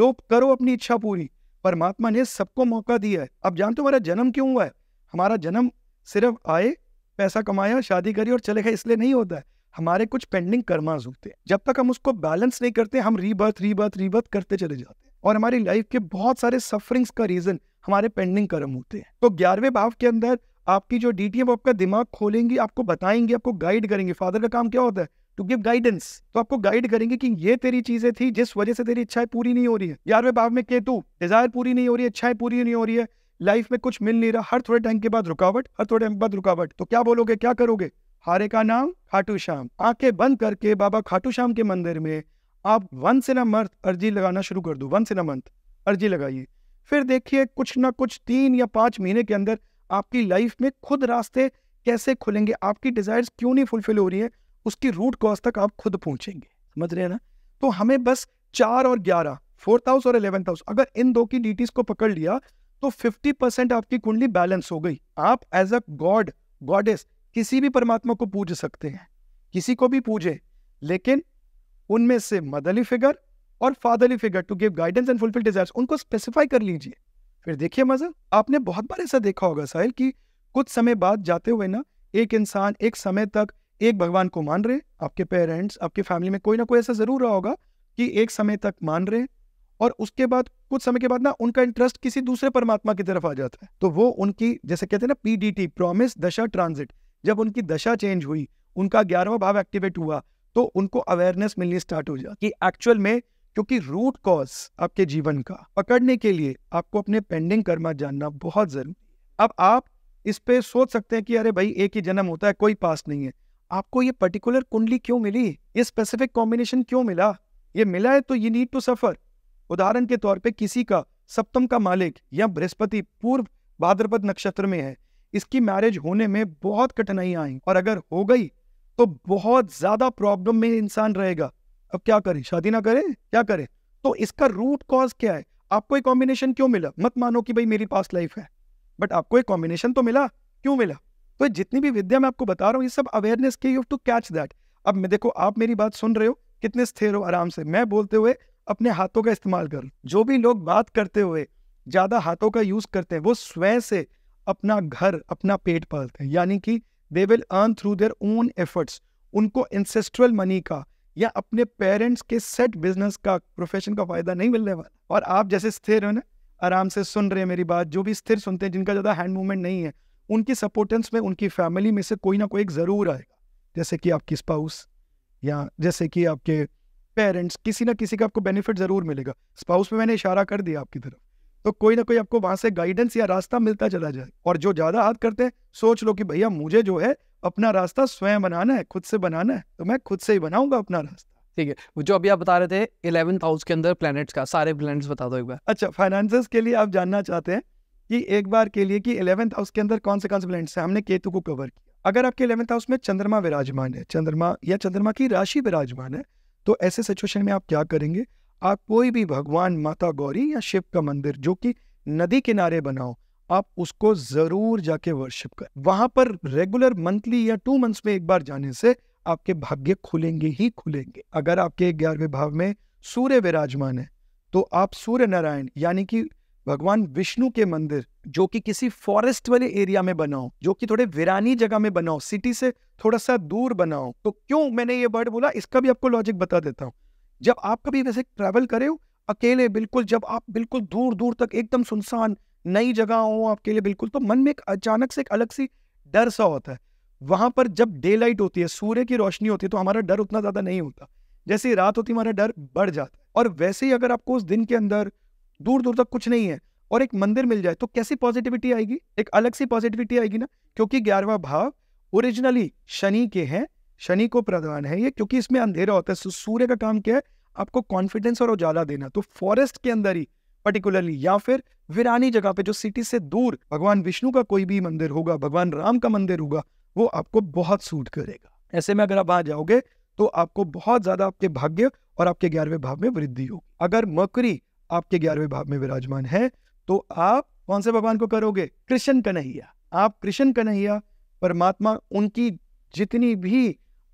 लोप करो अपनी इच्छा पूरी परमात्मा ने सबको मौका दिया है अब जानते हो हमारा जन्म क्यों हुआ है हमारा जन्म सिर्फ आए पैसा कमाया शादी करी और चले गए इसलिए नहीं होता है हमारे कुछ पेंडिंग कर्मा होते हैं जब तक हम उसको बैलेंस नहीं करते हम रीबर्थ रीबर्थ रीबर्थ करते चले जाते हैं और हमारी लाइफ के बहुत सारे सफरिंग्स का रीजन हमारे पेंडिंग कर्म होते हैं तो ग्यारहवें भाव के अंदर आपकी जो डी टी वो आपका दिमाग खोलेंगे आपको बताएंगे आपको गाइड करेंगे फादर का काम क्या होता है टू गिव गाइडेंस तो आपको गाइड करेंगे कि ये तेरी चीजें थी जिस वजह से तेरी इच्छाएं पूरी नहीं हो रही है ग्यारहवें भाव में केतु डिजायर पूरी नहीं हो रही है इच्छाएं पूरी नहीं हो रही है लाइफ में कुछ मिल नहीं रहा हर थोड़े टाइम के बाद रुकावट हर थोड़े टाइम के बाद रुकावट तो क्या बोलोगे क्या करोगे हारे का नाम खाटू श्याम आंखें बंद करके बाबा खाटू श्याम के मंदिर में आप वन से ना मंथ अर्जी लगाना शुरू कर दो वन से ना मंथ अर्जी लगाइए फिर देखिए कुछ ना कुछ तीन या पाँच महीने के अंदर आपकी लाइफ में खुद रास्ते कैसे खुलेंगे आपकी डिज़ायर्स क्यों नहीं फुलफिल हो रही है उसकी रूट कॉज तक आप खुद पहुंचेंगे समझ रहे हैं ना तो हमें बस चार और ग्यारह फोर्थ हाउस और इलेवेंथ हाउस अगर इन दो की डीटीज को पकड़ लिया तो फिफ्टी परसेंट आपकी कुंडली बैलेंस हो गई आप एज अ गॉड गॉडेस किसी भी परमात्मा को पूज सकते हैं किसी को भी पूजे लेकिन उनमें से मदरली फिगर और fatherly figure to give guidance and fulfil desires उनको स्पेसिफाई कर लीजिए फिर देखिए मजा आपने बहुत बार ऐसा देखा होगा साहिल कि कुछ समय बाद जाते हुए ना एक इंसान एक समय तक एक भगवान को मान रहे आपके पेरेंट्स आपके फैमिली में कोई ना कोई ऐसा जरूर रहा होगा कि एक समय तक मान रहे और उसके बाद कुछ समय के बाद ना उनका इंटरेस्ट किसी दूसरे परमात्मा की तरफ आ जाता है तो वो उनकी जैसे कहते हैं ना पीडीटी प्रॉमिस दशा ट्रांजिट जब उनकी दशा चेंज हुई उनका ग्यारहवा भाव एक्टिवेट हुआ तो उनको अवेयरनेस मिलनी स्टार्ट हो जाती कि एक्चुअल में क्योंकि रूट कॉज आपके जीवन का पकड़ने के लिए आपको अपने पेंडिंग कर्मा जानना बहुत जरूरी अब आप इस पे सोच सकते हैं कि अरे भाई एक ही जन्म होता है कोई पास नहीं है आपको ये पर्टिकुलर कुंडली क्यों मिली ये स्पेसिफिक कॉम्बिनेशन क्यों मिला ये मिला है तो यू नीड टू सफर उदाहरण के तौर पे किसी का सप्तम का मालिक या बृहस्पति पूर्व भाद्रपद नक्षत्र में है इसकी मैरिज होने में बहुत कठिनाइयां आई और अगर हो गई तो बहुत ज्यादा प्रॉब्लम में इंसान रहेगा अब क्या करें शादी ना करें क्या करें तो इसका रूट कॉज क्या है आपको एक कॉम्बिनेशन क्यों मिला मत मानो कि भाई मेरी पास्ट लाइफ है बट आपको एक कॉम्बिनेशन तो मिला क्यों मिला तो जितनी भी विद्या मैं आपको बता रहा हूँ ये सब अवेयरनेस के यू टू कैच दैट अब मैं देखो आप मेरी बात सुन रहे हो कितने स्थिर हो आराम से मैं बोलते हुए अपने हाथों का इस्तेमाल कर जो भी लोग बात करते हुए ज़्यादा हाथों का यूज़ करते हैं वो स्वयं से अपना घर अपना पेट पालते हैं यानी कि they will earn through their own efforts उनको इंसेस्ट्रल मनी का या अपने पेरेंट्स के सेट बिजनेस का प्रोफेशन का फायदा नहीं मिलने वाला और आप जैसे स्थिर हो ना आराम से सुन रहे हैं मेरी बात जो भी स्थिर सुनते हैं जिनका ज़्यादा हैंड मूवमेंट नहीं है उनकी सपोर्टेंस में उनकी फैमिली में से कोई ना कोई एक ज़रूर आएगा जैसे कि आपकी स्पाउस या जैसे कि आपके पेरेंट्स किसी ना किसी का आपको बेनिफिट ज़रूर मिलेगा स्पाउस पे मैंने इशारा कर दिया आपकी तरफ तो कोई ना कोई आपको वहां से गाइडेंस या रास्ता मिलता चला जाए और जो ज्यादा हाथ करते हैं सोच लो कि भैया मुझे जो है अपना रास्ता स्वयं बनाना है खुद से बनाना है तो मैं खुद से ही बनाऊंगा अपना रास्ता ठीक है जो अभी आप बता रहे थे इलेवेंथ हाउस के अंदर प्लैनेट्स का सारे प्लैनेट्स बता दो एक बार अच्छा फाइनेंसेस के लिए आप जानना चाहते हैं कि एक बार के लिए कि इलेवेंथ हाउस के अंदर कौन से कौन से प्लैनेट्स हैं हमने केतु को कवर किया अगर आपके इलेवंथ हाउस में चंद्रमा विराजमान है चंद्रमा या चंद्रमा की राशि विराजमान है तो ऐसे सिचुएशन में आप क्या करेंगे आप कोई भी भगवान माता गौरी या शिव का मंदिर जो कि नदी किनारे बनाओ आप उसको जरूर जाके वर्शिप कर वहां पर रेगुलर मंथली या टू मंथ्स में एक बार जाने से आपके भाग्य खुलेंगे ही खुलेंगे अगर आपके ग्यारहवें भाव में सूर्य विराजमान है तो आप सूर्य नारायण यानी कि भगवान विष्णु के मंदिर जो कि किसी फॉरेस्ट वाले एरिया में बनाओ जो कि थोड़े वीरानी जगह में बनाओ सिटी से थोड़ा सा दूर बनाओ तो क्यों मैंने ये वर्ड बोला इसका भी आपको लॉजिक बता देता हूँ जब आप कभी वैसे ट्रैवल करे हो अकेले बिल्कुल जब आप बिल्कुल दूर दूर तक एकदम सुनसान नई जगह हो आपके लिए बिल्कुल तो मन में एक अचानक से एक अलग सी डर सा होता है वहां पर जब डे लाइट होती है सूर्य की रोशनी होती है तो हमारा डर उतना ज्यादा नहीं होता जैसे रात होती हमारा डर बढ़ जाता है और वैसे ही अगर आपको उस दिन के अंदर दूर दूर तक कुछ नहीं है और एक मंदिर मिल जाए तो कैसी पॉजिटिविटी आएगी एक अलग सी पॉजिटिविटी आएगी ना क्योंकि ग्यारहवा भाव ओरिजिनली शनि के हैं शनि को प्रदान है ये क्योंकि इसमें अंधेरा होता है सूर्य का काम क्या है आपको कॉन्फिडेंस और उजाला देना तो फॉरेस्ट के अंदर ही पर्टिकुलरली या फिर वीरानी जगह पे जो सिटी से दूर भगवान विष्णु का कोई भी मंदिर होगा भगवान राम का मंदिर होगा वो आपको बहुत सूट करेगा ऐसे में अगर आप वहां जाओगे तो आपको बहुत ज्यादा आपके भाग्य और आपके ग्यारहवें भाव में वृद्धि होगी अगर मकरी आपके ग्यारहवें भाव में विराजमान है तो आप कौन से भगवान को करोगे कृष्ण कन्हैया आप कृष्ण कन्हैया परमात्मा उनकी जितनी भी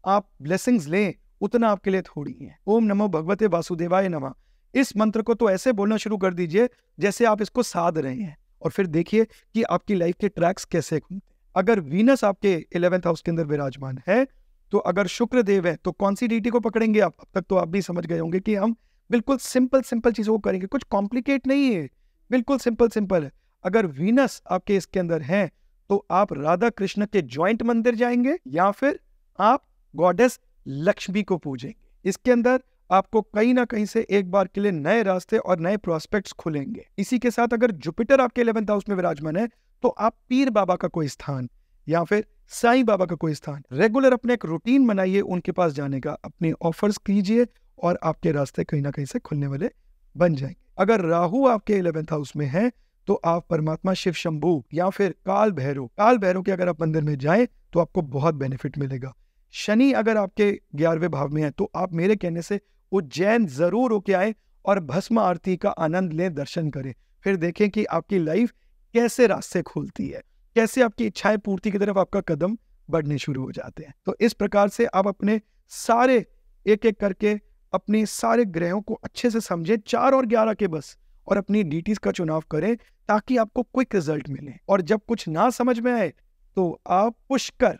आप ब्लेसिंग्स लें उतना आपके लिए थोड़ी है ओम नमो भगवते वासुदेवाय नमः इस मंत्र को तो ऐसे बोलना शुरू कर दीजिए जैसे आप इसको साध रहे हैं और फिर देखिए कि आपकी लाइफ के ट्रैक्स कैसे घूमते अगर वीनस आपके इलेवेंथ हाउस के अंदर विराजमान है तो अगर शुक्र देव है तो कौन सी डीटी को पकड़ेंगे आप अब तक तो आप भी समझ गए होंगे कि हम बिल्कुल सिंपल सिंपल चीज़ों को करेंगे कुछ कॉम्प्लिकेट नहीं है बिल्कुल सिंपल सिंपल अगर वीनस आपके इसके अंदर है तो आप राधा कृष्ण के ज्वाइंट मंदिर जाएंगे या फिर आप गॉडेस लक्ष्मी को पूजेंगे इसके अंदर आपको कहीं ना कहीं से एक बार के लिए नए रास्ते और नए प्रोस्पेक्ट्स खुलेंगे इसी के साथ अगर जुपिटर आपके इलेवंथ हाउस में विराजमान है तो आप पीर बाबा का कोई स्थान या फिर साईं बाबा का कोई स्थान रेगुलर अपने एक रूटीन बनाइए उनके पास जाने का अपने ऑफर्स कीजिए और आपके रास्ते कहीं ना कहीं से खुलने वाले बन जाएंगे अगर राहु आपके इलेवेंथ हाउस में है तो आप परमात्मा शिव शंभू या फिर काल भैरव काल भैरव के अगर आप मंदिर में जाए तो आपको बहुत बेनिफिट मिलेगा शनि अगर आपके ग्यारहवें भाव में है तो आप मेरे कहने से उज्जैन जरूर होके आए और भस्म आरती का आनंद लें दर्शन करें फिर देखें कि आपकी लाइफ कैसे रास्ते खोलती है कैसे आपकी इच्छाएं पूर्ति की तरफ आपका कदम बढ़ने शुरू हो जाते हैं तो इस प्रकार से आप अपने सारे एक एक करके अपने सारे ग्रहों को अच्छे से समझें चार और ग्यारह के बस और अपनी डीटीज का चुनाव करें ताकि आपको क्विक रिजल्ट मिले और जब कुछ ना समझ में आए तो आप पुष्कर कर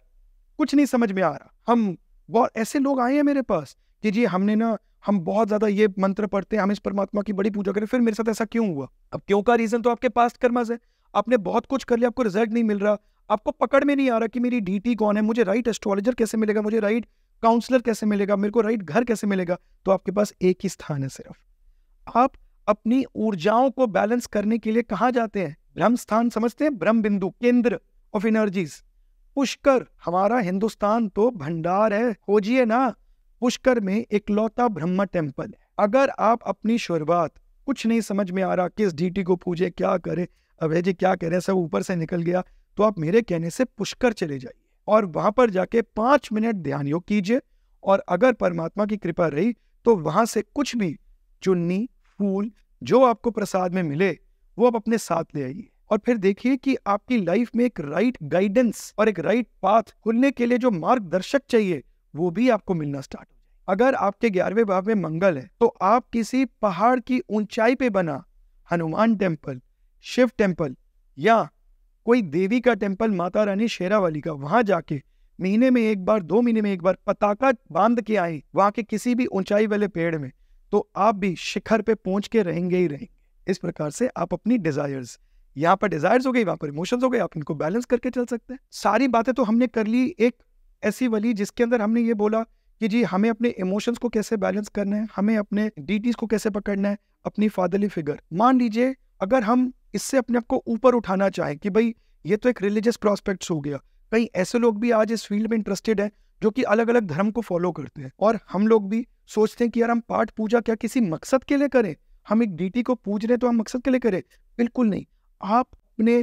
कुछ नहीं समझ में आ रहा हम बहुत ऐसे लोग आए हैं मेरे पास कि जी हमने ना हम बहुत ज़्यादा ये मंत्र पढ़ते हैं हम इस परमात्मा की बड़ी पूजा करें फिर मेरे साथ ऐसा क्यों हुआ अब क्यों का रीज़न तो आपके पास्ट कर्मज है आपने बहुत कुछ कर लिया आपको रिजल्ट नहीं मिल रहा आपको पकड़ में नहीं आ रहा कि मेरी डीटी कौन है मुझे राइट एस्ट्रोलॉजर कैसे मिलेगा मुझे राइट काउंसलर कैसे मिलेगा मेरे को राइट घर कैसे मिलेगा तो आपके पास एक ही स्थान है सिर्फ आप अपनी ऊर्जाओं को बैलेंस करने के लिए कहाँ जाते हैं ब्रह्म स्थान समझते हैं ब्रह्म बिंदु केंद्र ऑफ एनर्जीज पुष्कर हमारा हिंदुस्तान तो भंडार है खोजिए ना पुष्कर में इकलौता ब्रह्मा टेम्पल है अगर आप अपनी शुरुआत कुछ नहीं समझ में आ रहा किस डीटी को पूजे क्या करे अभय जी क्या कह रहे हैं सब ऊपर से निकल गया तो आप मेरे कहने से पुष्कर चले जाइए और वहां पर जाके पांच मिनट ध्यान योग कीजिए और अगर परमात्मा की कृपा रही तो वहां से कुछ भी चुन्नी फूल जो आपको प्रसाद में मिले वो आप अपने साथ ले आइए और फिर देखिए कि आपकी लाइफ में एक राइट गाइडेंस और एक राइट पाथ खुलने के लिए जो मार्गदर्शक चाहिए वो भी आपको मिलना स्टार्ट हो जाए अगर आपके ग्यारहवें भाव में मंगल है तो आप किसी पहाड़ की ऊंचाई पे बना हनुमान टेम्पल शिव टेम्पल या कोई देवी का टेम्पल माता रानी शेरावाली का वहां जाके महीने में एक बार दो महीने में एक बार पताका बांध के आए वहां के किसी भी ऊंचाई वाले पेड़ में तो आप भी शिखर पे पहुंच के रहेंगे ही रहेंगे इस प्रकार से आप अपनी डिजायर्स यहाँ पर डिजायर्स हो गए वहाँ पर इमोशंस हो गए आप इनको बैलेंस करके चल सकते हैं सारी बातें तो हमने कर ली एक ऐसी वाली जिसके अंदर हमने ये बोला कि जी हमें अपने इमोशंस को कैसे बैलेंस करना है हमें अपने डीटीज को कैसे पकड़ना है अपनी फादरली फिगर मान लीजिए अगर हम इससे अपने आप को ऊपर उठाना चाहें कि भाई ये तो एक रिलीजियस प्रोस्पेक्ट हो गया कई ऐसे लोग भी आज इस फील्ड में इंटरेस्टेड है जो कि अलग अलग धर्म को फॉलो करते हैं और हम लोग भी सोचते हैं कि यार हम पाठ पूजा क्या किसी मकसद के लिए करें हम एक डीटी को पूज रहे तो हम मकसद के लिए करें बिल्कुल नहीं आप अपने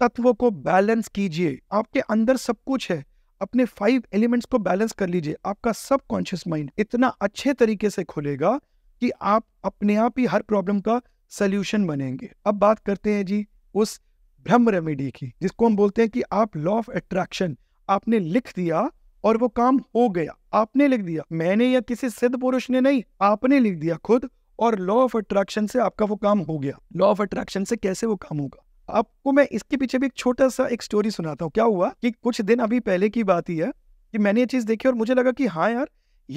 तत्व को बैलेंस कीजिए आपके अंदर सब कुछ है अपने फाइव एलिमेंट्स को बैलेंस कर लीजिए आपका सब कॉन्शियस माइंड इतना अच्छे तरीके से खुलेगा कि आप अपने आप ही हर प्रॉब्लम का सल्यूशन बनेंगे अब बात करते हैं जी उस ब्रह्म रेमेडी की जिसको हम बोलते हैं कि आप लॉ ऑफ अट्रैक्शन आपने लिख दिया और वो काम हो गया आपने लिख दिया मैंने या किसी सिद्ध पुरुष ने नहीं आपने लिख दिया खुद और लॉ ऑफ अट्रैक्शन से आपका वो काम हो गया लॉ ऑफ अट्रैक्शन से कैसे वो काम होगा आपको मैं इसके पीछे भी एक छोटा सा एक स्टोरी सुनाता हूँ क्या हुआ कि कुछ दिन अभी पहले की बात ही है कि मैंने ये चीज़ देखी और मुझे लगा कि हाँ यार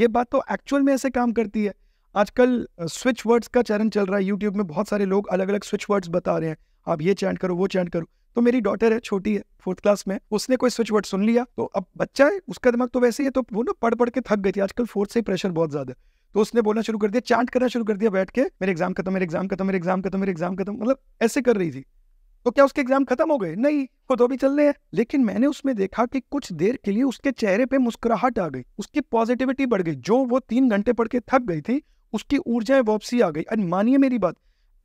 ये बात तो एक्चुअल में ऐसे काम करती है आजकल स्विच वर्ड्स का चैनल चल रहा है यूट्यूब में बहुत सारे लोग अलग अलग स्विच वर्ड्स बता रहे हैं आप ये चैंट करो वो चैंट करो तो मेरी डॉटर है छोटी है फोर्थ क्लास में उसने कोई स्विच वर्ड सुन लिया तो अब बच्चा है उसका दिमाग तो वैसे ही है तो वो ना पढ़ पढ़ के थक गई थी आजकल फोर्थ से प्रेशर बहुत ज़्यादा है तो उसने बोलना शुरू कर दिया चांट करना शुरू कर दिया बैठ के मेरे एग्जाम खत्म मेरे एग्जाम खत्म मेरे एग्जाम खत्म मेरे एग्जाम खत्म मतलब ऐसे कर रही थी तो क्या उसके एग्जाम खत्म हो गए नहीं वो तो अभी चल रहे हैं लेकिन मैंने उसमें देखा कि कुछ देर के लिए उसके चेहरे पे मुस्कुराहट आ गई उसकी पॉजिटिविटी बढ़ गई जो वो तीन घंटे पढ़ के थक गई थी उसकी ऊर्जाएं वापसी आ गई एंड मानिए मेरी बात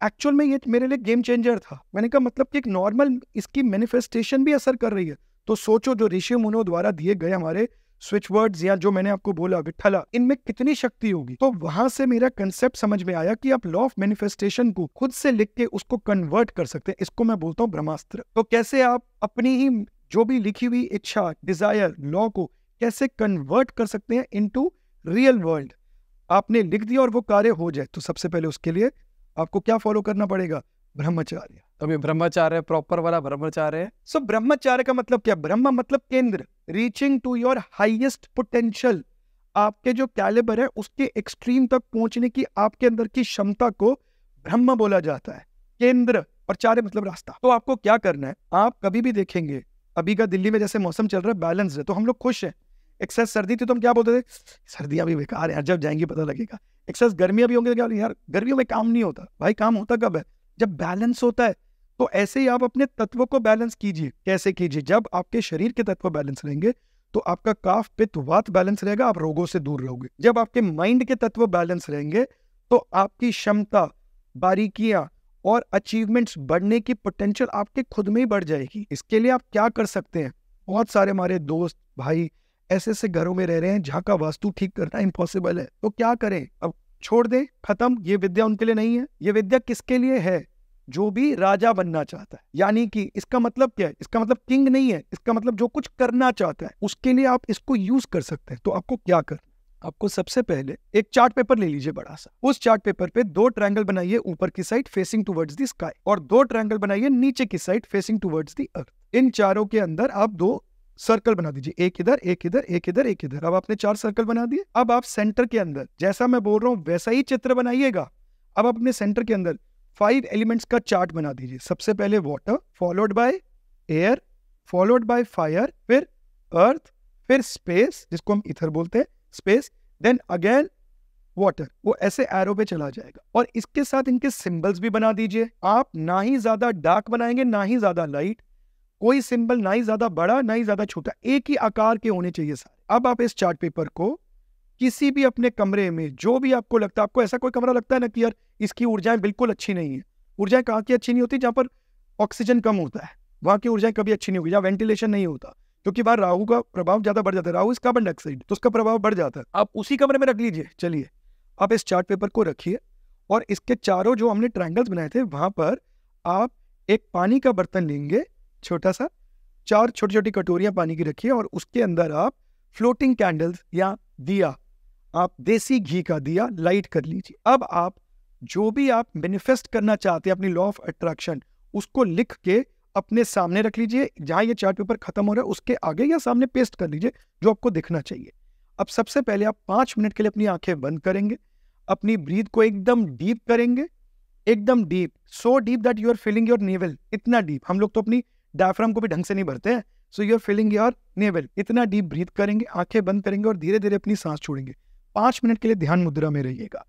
एक्चुअल में ये मेरे लिए गेम चेंजर था मैंने कहा मतलब कि एक नॉर्मल इसकी मैनिफेस्टेशन भी असर कर रही है तो सोचो जो ऋषि मुनो द्वारा दिए गए हमारे स्विच वर्ड्स या जो मैंने आपको बोला विठला इनमें कितनी शक्ति होगी तो वहां से मेरा कंसेप्ट समझ में आया कि आप लॉ ऑफ मैनिफेस्टेशन को खुद से लिख के उसको कन्वर्ट कर सकते हैं इसको मैं बोलता हूँ ब्रह्मास्त्र तो कैसे आप अपनी ही जो भी लिखी हुई इच्छा डिजायर लॉ को कैसे कन्वर्ट कर सकते हैं इनटू रियल वर्ल्ड आपने लिख दिया और वो कार्य हो जाए तो सबसे पहले उसके लिए आपको क्या फॉलो करना पड़ेगा ब्रह्मचार्य तो अभी ब्रह्मचार्य प्रॉपर वाला ब्रह्मचार्य सो ब्रह्मचार्य का मतलब क्या ब्रह्म मतलब केंद्र reaching to your highest potential आपके जो कैलिबर है उसके एक्सट्रीम तक पहुंचने की आपके अंदर की क्षमता को ब्रह्म बोला जाता है केंद्र और चार्य मतलब रास्ता तो आपको क्या करना है आप कभी भी देखेंगे अभी का दिल्ली में जैसे मौसम चल रहा है बैलेंस है तो हम लोग खुश हैं एक्सेस सर्दी थी तो हम क्या बोलते थे सर्दियां भी बेकार यार जब जाएंगे पता लगेगा एक्सेस गर्मियां भी होंगी तो क्या यार गर्मियों में काम नहीं होता भाई काम होता कब है जब बैलेंस होता है तो ऐसे ही आप अपने तत्व को बैलेंस कीजिए कैसे कीजिए जब आपके शरीर के तत्व बैलेंस रहेंगे तो आपका काफ पित्त वात बैलेंस रहेगा आप रोगों से दूर रहोगे जब आपके माइंड के तत्व बैलेंस रहेंगे तो आपकी क्षमता बारीकियां और अचीवमेंट्स बढ़ने की पोटेंशियल आपके खुद में ही बढ़ जाएगी इसके लिए आप क्या कर सकते हैं बहुत सारे हमारे दोस्त भाई ऐसे ऐसे घरों में रह रहे हैं जहाँ का वास्तु ठीक करना इम्पॉसिबल है तो क्या करें अब छोड़ दें खत्म ये विद्या उनके लिए नहीं है ये विद्या किसके लिए है जो भी राजा बनना चाहता है यानी कि इसका मतलब क्या है इसका मतलब किंग नहीं है इसका मतलब जो कुछ करना चाहता है उसके लिए आप इसको यूज कर सकते हैं तो आपको क्या कर आपको सबसे पहले एक चार्ट पेपर ले लीजिए बड़ा सा उस चार्ट पेपर पे दो ट्रायंगल बनाइए ऊपर की side facing towards the sky और दो ट्रायंगल बनाइए नीचे की side facing towards the earth इन चारों के अंदर आप दो सर्कल बना दीजिए एक इधर एक इधर एक इधर एक इधर अब आपने चार सर्कल बना दिए अब आप सेंटर के अंदर जैसा मैं बोल रहा हूँ वैसा ही चित्र बनाइएगा अब अपने सेंटर के अंदर फाइव एलिमेंट्स का चार्ट बना दीजिए सबसे पहले water followed by air followed by fire फिर अर्थ फिर स्पेस जिसको हम इथर बोलते हैं स्पेस देन अगेन वाटर वो ऐसे एरो पे चला जाएगा और इसके साथ इनके सिंबल्स भी बना दीजिए आप ना ही ज्यादा डार्क बनाएंगे ना ही ज्यादा लाइट कोई सिंबल ना ही ज्यादा बड़ा ना ही ज्यादा छोटा एक ही आकार के होने चाहिए सारे अब आप इस चार्ट पेपर को किसी भी अपने कमरे में जो भी आपको लगता है आपको ऐसा कोई कमरा लगता है ना कि यार इसकी ऊर्जाएं बिल्कुल अच्छी नहीं है ऊर्जाएं कहाँ की अच्छी नहीं होती जहाँ पर ऑक्सीजन कम होता है वहाँ की ऊर्जाएं कभी अच्छी नहीं होगी जहाँ वेंटिलेशन नहीं होता क्योंकि वहाँ राहु का प्रभाव ज्यादा बढ़ जाता है राहु इस कार्बन डाइऑक्साइड तो उसका प्रभाव बढ़ जाता है आप उसी कमरे में रख लीजिए चलिए आप इस चार्ट पेपर को रखिए और इसके चारों जो हमने ट्रायंगल्स बनाए थे वहां पर आप एक पानी का बर्तन लेंगे छोटा सा चार छोटी छोटी कटोरियां पानी की रखिए और उसके अंदर आप फ्लोटिंग कैंडल्स या दिया आप देसी घी का दिया लाइट कर लीजिए अब आप जो भी आप मैनिफेस्ट करना चाहते हैं अपनी लॉ ऑफ अट्रैक्शन उसको लिख के अपने सामने रख लीजिए जहां ये चार्ट पेपर खत्म हो रहा है उसके आगे या सामने पेस्ट कर लीजिए जो आपको दिखना चाहिए अब सबसे पहले आप पांच मिनट के लिए अपनी आंखें बंद करेंगे अपनी ब्रीथ को एकदम डीप करेंगे एकदम deep so deep that you are feeling your navel इतना डीप हम लोग तो अपनी डायफ्राम को भी ढंग से नहीं भरते हैं so you are feeling your navel इतना डीप ब्रीथ करेंगे आंखें बंद करेंगे और धीरे धीरे अपनी सांस छोड़ेंगे पाँच मिनट के लिए ध्यान मुद्रा में रहिएगा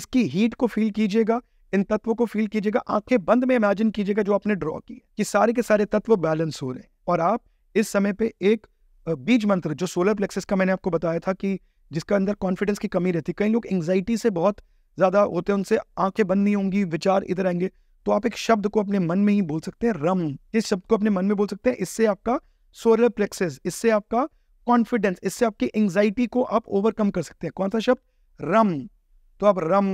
इसकी हीट को फील कीजिएगा इन तत्वों को फील कीजिएगा आंखें बंद में इमेजिन कीजिएगा जो आपने ड्रॉ की कि सारे के सारे तत्व बैलेंस हो रहे हैं और आप इस समय पे एक बीज मंत्र जो सोलर प्लेक्सेस का मैंने आपको बताया था कि जिसका अंदर कॉन्फिडेंस की कमी रहती कई लोग एंगजाइटी से बहुत ज़्यादा होते हैं उनसे आंखें बंद नहीं होंगी विचार इधर आएंगे तो आप एक शब्द को अपने मन में ही बोल सकते हैं रम इस शब्द को अपने मन में बोल सकते हैं इससे आपका सोलर प्लेक्सेस इससे आपका कॉन्फिडेंस इससे आपकी एंगजाइटी को आप ओवरकम कर सकते हैं कौन सा शब्द रम तो आप रम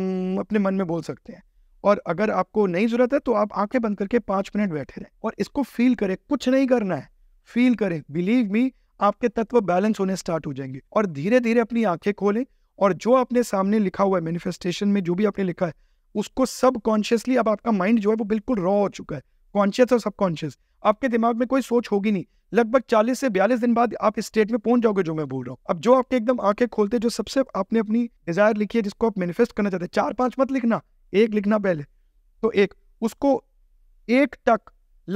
अपने मन में बोल सकते हैं और अगर आपको नहीं जरूरत है तो आप आंखें बंद करके पांच मिनट बैठे रहें और इसको फील करें कुछ नहीं करना है फील करें बिलीव मी आपके तत्व बैलेंस होने स्टार्ट हो जाएंगे और धीरे धीरे अपनी आंखें खोलें और जो आपने सामने लिखा हुआ है मैनिफेस्टेशन में जो भी आपने लिखा है उसको सब कॉन्शियसली अब आपका माइंड जो है वो बिल्कुल रॉ हो चुका है कॉन्शियस और सबकॉन्शियस आपके दिमाग में कोई सोच होगी नहीं लगभग 40 से 42 दिन बाद आप स्टेट में पहुंच जाओगे जो मैं बोल रहा हूँ अब जो आपके एकदम आंखें खोलते जो सबसे आपने अपनी डिजायर लिखी है जिसको आप मैनिफेस्ट करना चाहते हैं चार पांच मत लिखना एक लिखना पहले तो एक उसको एक टक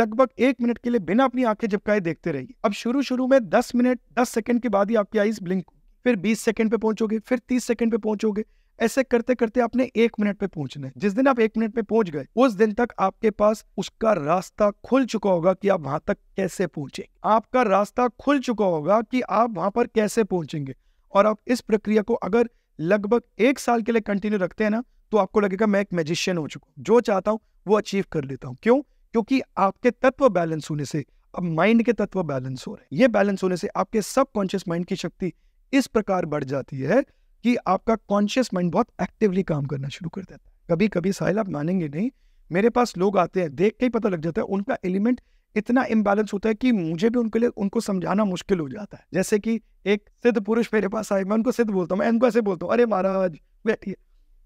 लगभग एक मिनट के लिए बिना अपनी आंखें झपकाए देखते रहिए अब शुरू शुरू में दस मिनट दस सेकंड के बाद ही आपकी आईज ब्लिंक फिर बीस सेकंड पे पहुंचोगे फिर तीस सेकंड पे पहुंचोगे ऐसे करते करते आपने एक मिनट पे पहुंचना है जिस दिन आप एक मिनट पे पहुंच गए उस दिन तक आपके पास उसका रास्ता खुल चुका होगा कि आप वहां तक कैसे पहुंचे आपका रास्ता खुल चुका होगा कि आप वहां पर कैसे पहुंचेंगे और आप इस प्रक्रिया को अगर लगभग एक साल के लिए कंटिन्यू रखते हैं ना तो आपको लगेगा मैं एक मैजिशियन हो चुका हूँ जो चाहता हूँ वो अचीव कर लेता हूँ क्यों क्योंकि आपके तत्व बैलेंस होने से अब माइंड के तत्व बैलेंस हो रहे हैं ये बैलेंस होने से आपके सबकॉन्शियस माइंड की शक्ति इस प्रकार बढ़ जाती है कि आपका कॉन्शियस माइंड बहुत एक्टिवली काम करना शुरू कर देता है कभी कभी साहिल आप मानेंगे नहीं मेरे पास लोग आते हैं देख के ही पता लग जाता है उनका एलिमेंट इतना इम्बैलेंस होता है कि मुझे भी उनके लिए उनको समझाना मुश्किल हो जाता है जैसे कि एक सिद्ध पुरुष मेरे पास आए मैं उनको सिद्ध बोलता हूँ मैं उनको ऐसे बोलता हूँ अरे महाराज बैठिए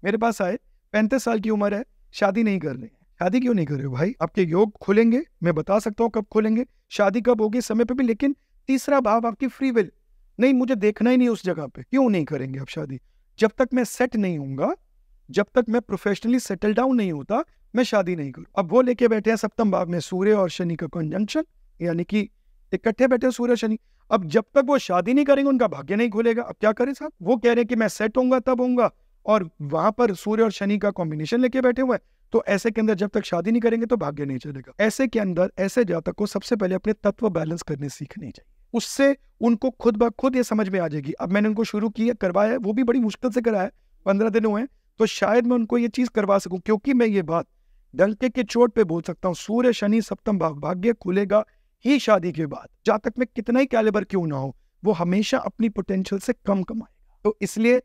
मेरे पास आए पैंतीस साल की उम्र है शादी नहीं कर रहे शादी क्यों नहीं कर रहे हो भाई आपके योग खुलेंगे मैं बता सकता हूँ कब खुलेंगे शादी कब होगी समय पर भी लेकिन तीसरा भाव आपकी फ्री विल नहीं मुझे देखना ही नहीं उस जगह पे क्यों नहीं करेंगे आप शादी जब तक मैं सेट नहीं हूँ जब तक मैं प्रोफेशनली सेटल डाउन नहीं होता मैं शादी नहीं करूँ अब वो लेके बैठे हैं सप्तम भाव में सूर्य और शनि का कंजंक्शन यानी कि इकट्ठे बैठे सूर्य शनि अब जब तक वो शादी नहीं करेंगे उनका भाग्य नहीं खुलेगा अब क्या करें साहब वो कह रहे हैं कि मैं सेट होऊंगा तब होऊंगा और वहां पर सूर्य और शनि का कॉम्बिनेशन लेके बैठे हुए हैं तो ऐसे के अंदर जब तक शादी नहीं करेंगे तो भाग्य नहीं चलेगा ऐसे के अंदर ऐसे जातक को सबसे पहले अपने तत्व बैलेंस करने सीखने चाहिए उससे उनको खुद ब खुद ये समझ में आ जाएगी अब मैंने उनको शुरू किया करवाया वो भी बड़ी मुश्किल से कराया पंद्रह दिन हुए तो शायद मैं उनको ये चीज़ करवा सकूं क्योंकि मैं ये बात डंके के चोट पे बोल सकता हूँ सूर्य शनि सप्तम भाग भाग्य खुलेगा ही शादी के बाद जातक में कितना ही कैलेबर क्यों ना हो वो हमेशा अपनी पोटेंशियल से कम कमाएगा तो इसलिए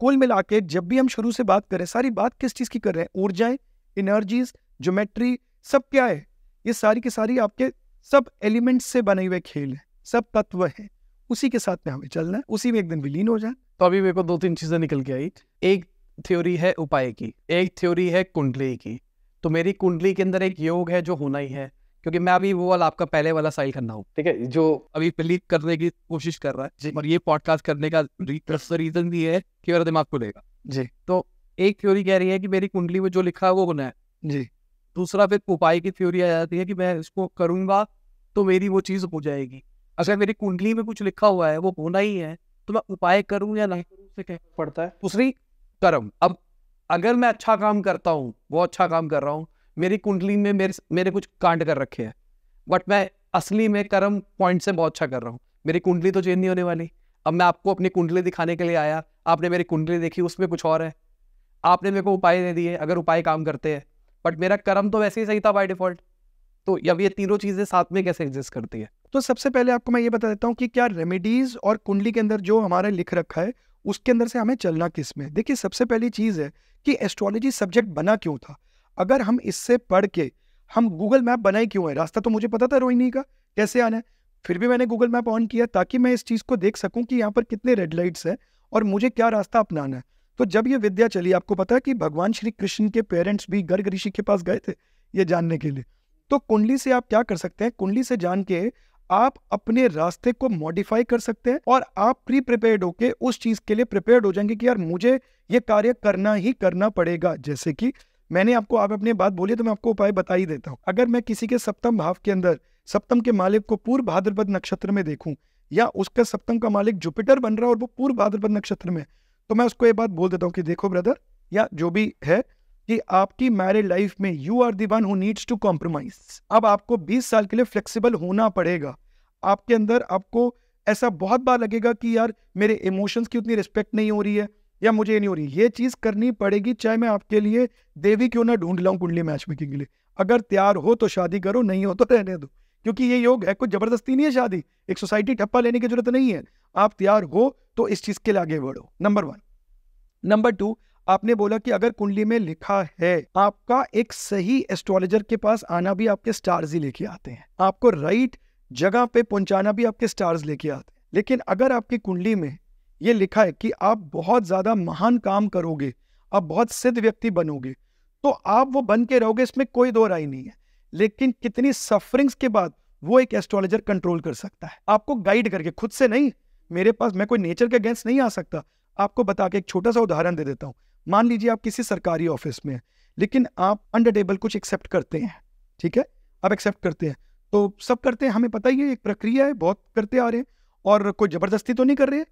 कुल मिला के जब भी हम शुरू से बात करें सारी बात किस चीज़ की कर रहे हैं ऊर्जाएं इनर्जीज ज्योमेट्री सब क्या है ये सारी की सारी आपके सब एलिमेंट्स से बने हुए खेल हैं सब तत्व है उसी के साथ में हमें चलना है उसी में एक दिन विलीन हो जाए तो अभी मेरे को दो तीन चीजें निकल के आई एक थ्योरी है उपाय की एक थ्योरी है कुंडली की तो मेरी कुंडली के अंदर एक योग है जो होना ही है क्योंकि मैं अभी वो वाला आपका पहले वाला साइल करना हूँ ठीक है जो अभी बिलीव करने की कोशिश कर रहा है और ये पॉडकास्ट करने का रीजन भी है कि मेरा दिमाग खुलेगा जी तो एक थ्योरी कह रही है कि मेरी कुंडली में जो लिखा है वो होना है जी दूसरा फिर उपाय की थ्योरी आ जाती है कि मैं इसको करूंगा तो मेरी वो चीज हो जाएगी अगर मेरी कुंडली में कुछ लिखा हुआ है वो होना ही है तो मैं उपाय करूँ या नहीं करूं उससे क्या पड़ता है दूसरी कर्म अब अगर मैं अच्छा काम करता हूँ वो अच्छा काम कर रहा हूँ मेरी कुंडली में मेरे मेरे कुछ कांड कर रखे हैं बट मैं असली में कर्म पॉइंट से बहुत अच्छा कर रहा हूँ मेरी कुंडली तो चेंज नहीं होने वाली अब मैं आपको अपनी कुंडली दिखाने के लिए आया आपने मेरी कुंडली देखी उसमें कुछ और है आपने मेरे को उपाय दे दिए अगर उपाय काम करते हैं बट मेरा कर्म तो वैसे ही सही था बाय डिफॉल्ट तो अब ये तीनों चीज़ें साथ में कैसे एग्जिस्ट करती है तो सबसे पहले आपको मैं ये बता देता हूँ कि क्या रेमेडीज़ और कुंडली के अंदर जो हमारा लिख रखा है उसके अंदर से हमें चलना किस में देखिए सबसे पहली चीज़ है कि एस्ट्रोलॉजी सब्जेक्ट बना क्यों था अगर हम इससे पढ़ के हम गूगल मैप बनाए क्यों है रास्ता तो मुझे पता था रोहिणी का कैसे आना है फिर भी मैंने गूगल मैप ऑन किया ताकि मैं इस चीज़ को देख सकूं कि यहाँ पर कितने रेड लाइट्स हैं और मुझे क्या रास्ता अपनाना है तो जब ये विद्या चली आपको पता है कि भगवान श्री कृष्ण के पेरेंट्स भी गर्ग ऋषि के पास गए थे ये जानने के लिए तो कुंडली से आप क्या कर सकते हैं कुंडली से जान के आप अपने रास्ते को मॉडिफाई कर सकते हैं और आप प्री प्रिपेयर्ड होके उस चीज के लिए प्रिपेयर्ड हो जाएंगे कि यार मुझे ये कार्य करना ही करना पड़ेगा जैसे कि मैंने आपको आप अपने बात बोली तो मैं आपको उपाय बता ही देता हूं अगर मैं किसी के सप्तम भाव के अंदर सप्तम के मालिक को पूर्व भाद्रपद नक्षत्र में देखूं या उसका सप्तम का मालिक जुपिटर बन रहा है और वो पूर्व भाद्रपद नक्षत्र में तो मैं उसको ये बात बोल देता हूँ कि देखो ब्रदर या जो भी है कि आपकी मैरिड लाइफ में you are the one who needs to compromise अब आपको 20 साल के लिए फ्लेक्सिबल होना पड़ेगा आपके अंदर आपको ऐसा बहुत बार लगेगा कि यार मेरे इमोशंस की उतनी रिस्पेक्ट नहीं हो रही है या मुझे नहीं हो रही ये चीज़ करनी पड़ेगी चाहे मैं आपके लिए देवी क्यों ना ढूंढ लाऊं कुंडली मैच मेकिंग के लिए अगर तैयार हो तो शादी करो नहीं हो तो रहने दो क्योंकि ये योग है कोई ज़बरदस्ती नहीं है शादी एक सोसाइटी ठप्पा लेने की जरूरत नहीं है आप तैयार हो तो इस चीज़ के लिए आगे बढ़ो नंबर वन नंबर टू आपने बोला कि अगर कुंडली में लिखा है आपका एक सही एस्ट्रोलॉजर के पास आना भी आपके स्टार्स ही लेके आते हैं आपको राइट जगह पे पहुंचाना भी आपके स्टार्स लेके आते हैं लेकिन अगर आपकी कुंडली में ये लिखा है कि आप बहुत ज्यादा महान काम करोगे आप बहुत सिद्ध व्यक्ति बनोगे तो आप वो बन के रहोगे इसमें कोई दो राय नहीं है लेकिन कितनी सफरिंग्स के बाद वो एक एस्ट्रोलॉजर कंट्रोल कर सकता है आपको गाइड करके खुद से नहीं मेरे पास मैं कोई नेचर के अगेंस्ट नहीं आ सकता आपको बता के एक छोटा सा उदाहरण दे देता हूँ मान लीजिए आप किसी सरकारी ऑफिस में हैं लेकिन आप अंडर टेबल कुछ एक्सेप्ट करते हैं ठीक है आप एक्सेप्ट करते हैं तो सब करते हैं हमें पता ही है एक प्रक्रिया है बहुत करते आ रहे हैं और कोई ज़बरदस्ती तो नहीं कर रहे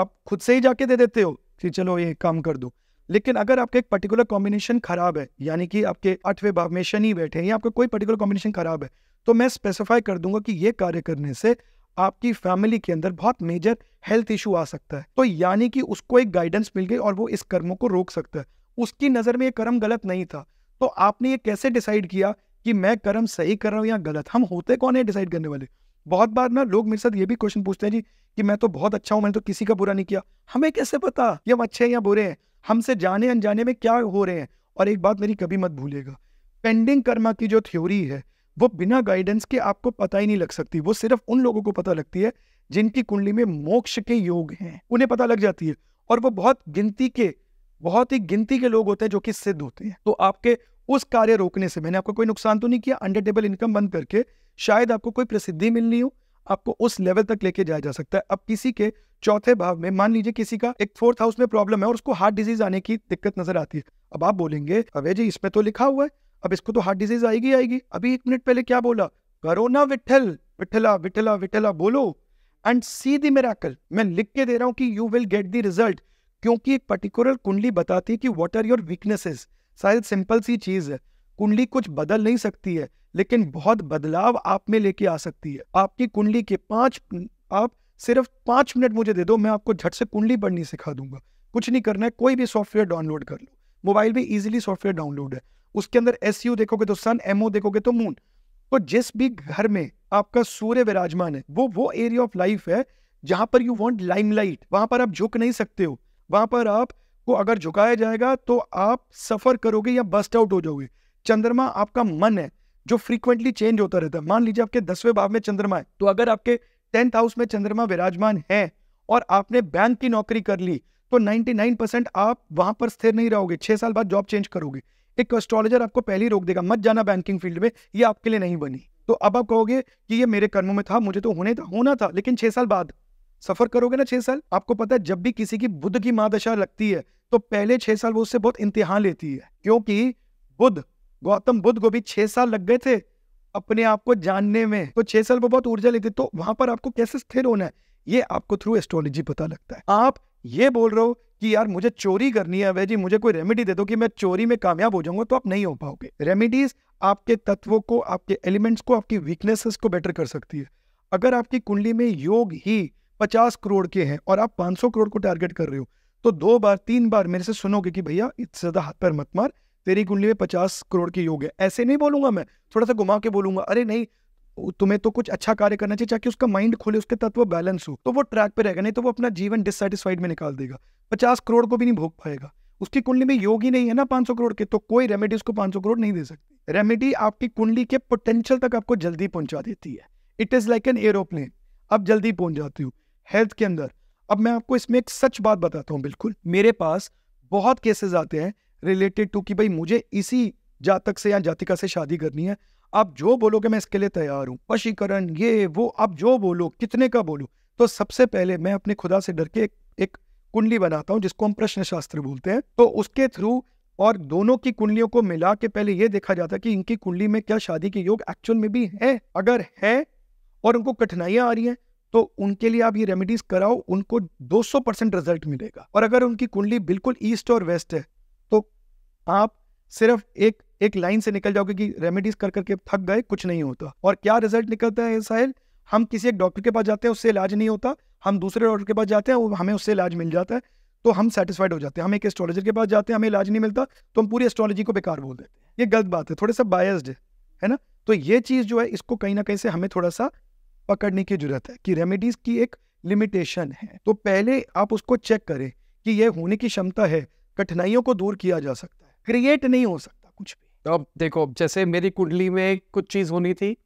आप खुद से ही जाके दे देते हो कि चलो ये काम कर दो लेकिन अगर आपका एक पर्टिकुलर कॉम्बिनेशन खराब है यानी कि आपके आठवें भाव में शनि बैठे हैं या आपका कोई पर्टिकुलर कॉम्बिनेशन खराब है तो मैं स्पेसिफाई कर दूंगा कि ये कार्य करने से आपकी फैमिली के अंदर बहुत मेजर हेल्थ इशू आ सकता है तो यानी कि उसको एक गाइडेंस मिल गई और वो इस कर्मों को रोक सकता है उसकी नज़र में ये कर्म गलत नहीं था तो आपने ये कैसे डिसाइड किया कि मैं कर्म सही कर रहा हूँ या गलत हम होते कौन है डिसाइड करने वाले बहुत बार ना लोग मेरे साथ ये भी क्वेश्चन पूछते हैं जी कि मैं तो बहुत अच्छा हूँ मैंने तो किसी का बुरा नहीं किया हमें कैसे पता ये हम अच्छे हैं या बुरे हैं हमसे जाने अनजाने में क्या हो रहे हैं और एक बात मेरी कभी मत भूलेगा पेंडिंग कर्मा की जो थ्योरी है वो बिना गाइडेंस के आपको पता ही नहीं लग सकती वो सिर्फ उन लोगों को पता लगती है जिनकी कुंडली में मोक्ष के योग हैं उन्हें पता लग जाती है और वो बहुत गिनती के बहुत ही गिनती के लोग होते हैं जो कि सिद्ध होते हैं तो आपके उस कार्य रोकने से मैंने आपको कोई नुकसान तो नहीं किया अंडर टेबल इनकम बंद करके शायद आपको कोई प्रसिद्धि मिलनी हो आपको उस लेवल तक लेके जाया जा सकता है अब किसी के चौथे भाव में मान लीजिए किसी का एक फोर्थ हाउस में प्रॉब्लम है और उसको हार्ट डिजीज आने की दिक्कत नजर आती है अब आप बोलेंगे अवे जी इसमें तो लिखा हुआ है अब इसको तो हार्ट डिजीज आएगी आएगी अभी एक मिनट पहले क्या बोला करो ना विठल विठला विठला विठला बोलो एंड सी दी कल मैं लिख के दे रहा हूँ कि you will get the result क्योंकि एक पर्टिकुलर कुंडली बताती है कि वॉट आर योर वीकनेसेस शायद सिंपल सी चीज़ है कुंडली कुछ बदल नहीं सकती है लेकिन बहुत बदलाव आप में लेके आ सकती है आपकी कुंडली के पांच आप सिर्फ पांच मिनट मुझे दे दो मैं आपको झट से कुंडली पढ़नी सिखा दूंगा कुछ नहीं करना है कोई भी सॉफ्टवेयर डाउनलोड कर लो मोबाइल में इजिली सॉफ्टवेयर डाउनलोड है उसके अंदर एस यू देखोगे तो सन एमओ देखोगे तो मून तो जिस भी घर में आपका सूर्य विराजमान है वो वो एरिया ऑफ लाइफ है जहां पर यू वांट लाइमलाइट वहां पर आप झुक नहीं सकते हो वहां पर आप को अगर झुकाया जाएगा तो आप सफर करोगे या बस्ट आउट हो जाओगे चंद्रमा आपका मन है जो फ्रीक्वेंटली चेंज होता रहता है मान लीजिए आपके दसवें भाव में चंद्रमा है तो अगर आपके टेंथ हाउस में चंद्रमा विराजमान है और आपने बैंक की नौकरी कर ली तो 99 परसेंट आप वहां पर स्थिर नहीं रहोगे छह साल बाद जॉब चेंज करोगे एक एस्ट्रोलॉजर आपको पहले ही रोक देगा मत जाना बैंकिंग फील्ड में ये आपके लिए नहीं बनी तो अब आप कहोगे कि ये मेरे कर्मों में था मुझे तो होने था होना था लेकिन छह साल बाद सफर करोगे ना छह साल आपको पता है जब भी किसी की बुद्ध की महादशा लगती है तो पहले छह साल वो उससे बहुत इंतहा लेती है क्योंकि बुद्ध गौतम बुद्ध को भी छह साल लग गए थे अपने आप को जानने में तो छह साल वो बहुत ऊर्जा लेते तो वहां पर आपको कैसे स्थिर होना है ये आपको थ्रू एस्ट्रोलॉजी पता लगता है आप ये बोल रहे हो कि यार मुझे चोरी करनी है वह जी मुझे कोई रेमेडी दे दो कि मैं चोरी में कामयाब हो जाऊंगा तो आप नहीं हो पाओगे रेमेडीज आपके तत्वों को आपके एलिमेंट्स को आपकी वीकनेसेस को बेटर कर सकती है अगर आपकी कुंडली में योग ही पचास करोड़ के हैं और आप पाँच करोड़ को टारगेट कर रहे हो तो दो बार तीन बार मेरे से सुनोगे कि भैया इससे ज़्यादा हाथ पर मत मार तेरी कुंडली में पचास करोड़ के योग है ऐसे नहीं बोलूंगा मैं थोड़ा सा घुमा के बोलूंगा अरे नहीं तुम्हें तो कुछ अच्छा कार्य करना चाहिए ताकि उसका माइंड खोले उसके तत्व बैलेंस हो तो वो ट्रैक पे रहेगा नहीं तो वो अपना जीवन डिससेटिस्फाइड में निकाल देगा पचास करोड़ को भी नहीं भोग पाएगा उसकी कुंडली में योग ही नहीं है ना 500 करोड़ के तो कोई रेमेडी उसको 500 करोड़ नहीं दे सकती रेमेडी आपकी कुंडली के पोटेंशियल तक आपको जल्दी पहुंचा देती है it is like an aeroplane अब जल्दी पहुंच जाती हूँ हेल्थ के अंदर अब मैं आपको इसमें एक सच बात बताता हूँ बिल्कुल मेरे पास बहुत केसेस आते हैं रिलेटेड टू कि भाई मुझे इसी जातक से या जातिका से शादी करनी है आप जो बोलोगे मैं इसके लिए तैयार हूँ वशीकरण ये वो आप जो बोलो कितने का बोलो तो सबसे पहले मैं अपने खुदा से डर के एक, एक कुंडली बनाता हूँ जिसको हम प्रश्न शास्त्र बोलते हैं तो उसके थ्रू और दोनों की कुंडलियों को मिला के पहले ये देखा जाता है कि इनकी कुंडली में क्या शादी के योग एक्चुअल में भी है अगर है और उनको कठिनाइयां आ रही हैं तो उनके लिए आप ये रेमेडीज कराओ उनको 200 परसेंट रिजल्ट मिलेगा और अगर उनकी कुंडली बिल्कुल ईस्ट और वेस्ट है तो आप सिर्फ एक एक लाइन से निकल जाओगे कि रेमेडीज कर करके थक गए कुछ नहीं होता और क्या रिजल्ट निकलता है साहिल हम किसी एक डॉक्टर के पास जाते हैं उससे इलाज नहीं होता हम दूसरे डॉक्टर के पास जाते हैं हमें उससे इलाज मिल जाता है तो हम सेटिस्फाइड हो जाते हैं हम एक एस्ट्रोलॉजर के पास जाते हैं हमें इलाज नहीं मिलता तो हम पूरी एस्ट्रोलॉजी को बेकार बोल देते हैं ये गलत बात है थोड़े सा बायस्ड है है ना तो ये चीज़ जो है इसको कहीं ना कहीं से हमें थोड़ा सा पकड़ने की जरूरत है कि रेमेडीज की एक लिमिटेशन है तो पहले आप उसको चेक करें कि यह होने की क्षमता है कठिनाइयों को दूर किया जा सकता है क्रिएट नहीं हो सकता कुछ तो अब देखो जैसे मेरी कुंडली में कुछ चीज़ होनी थी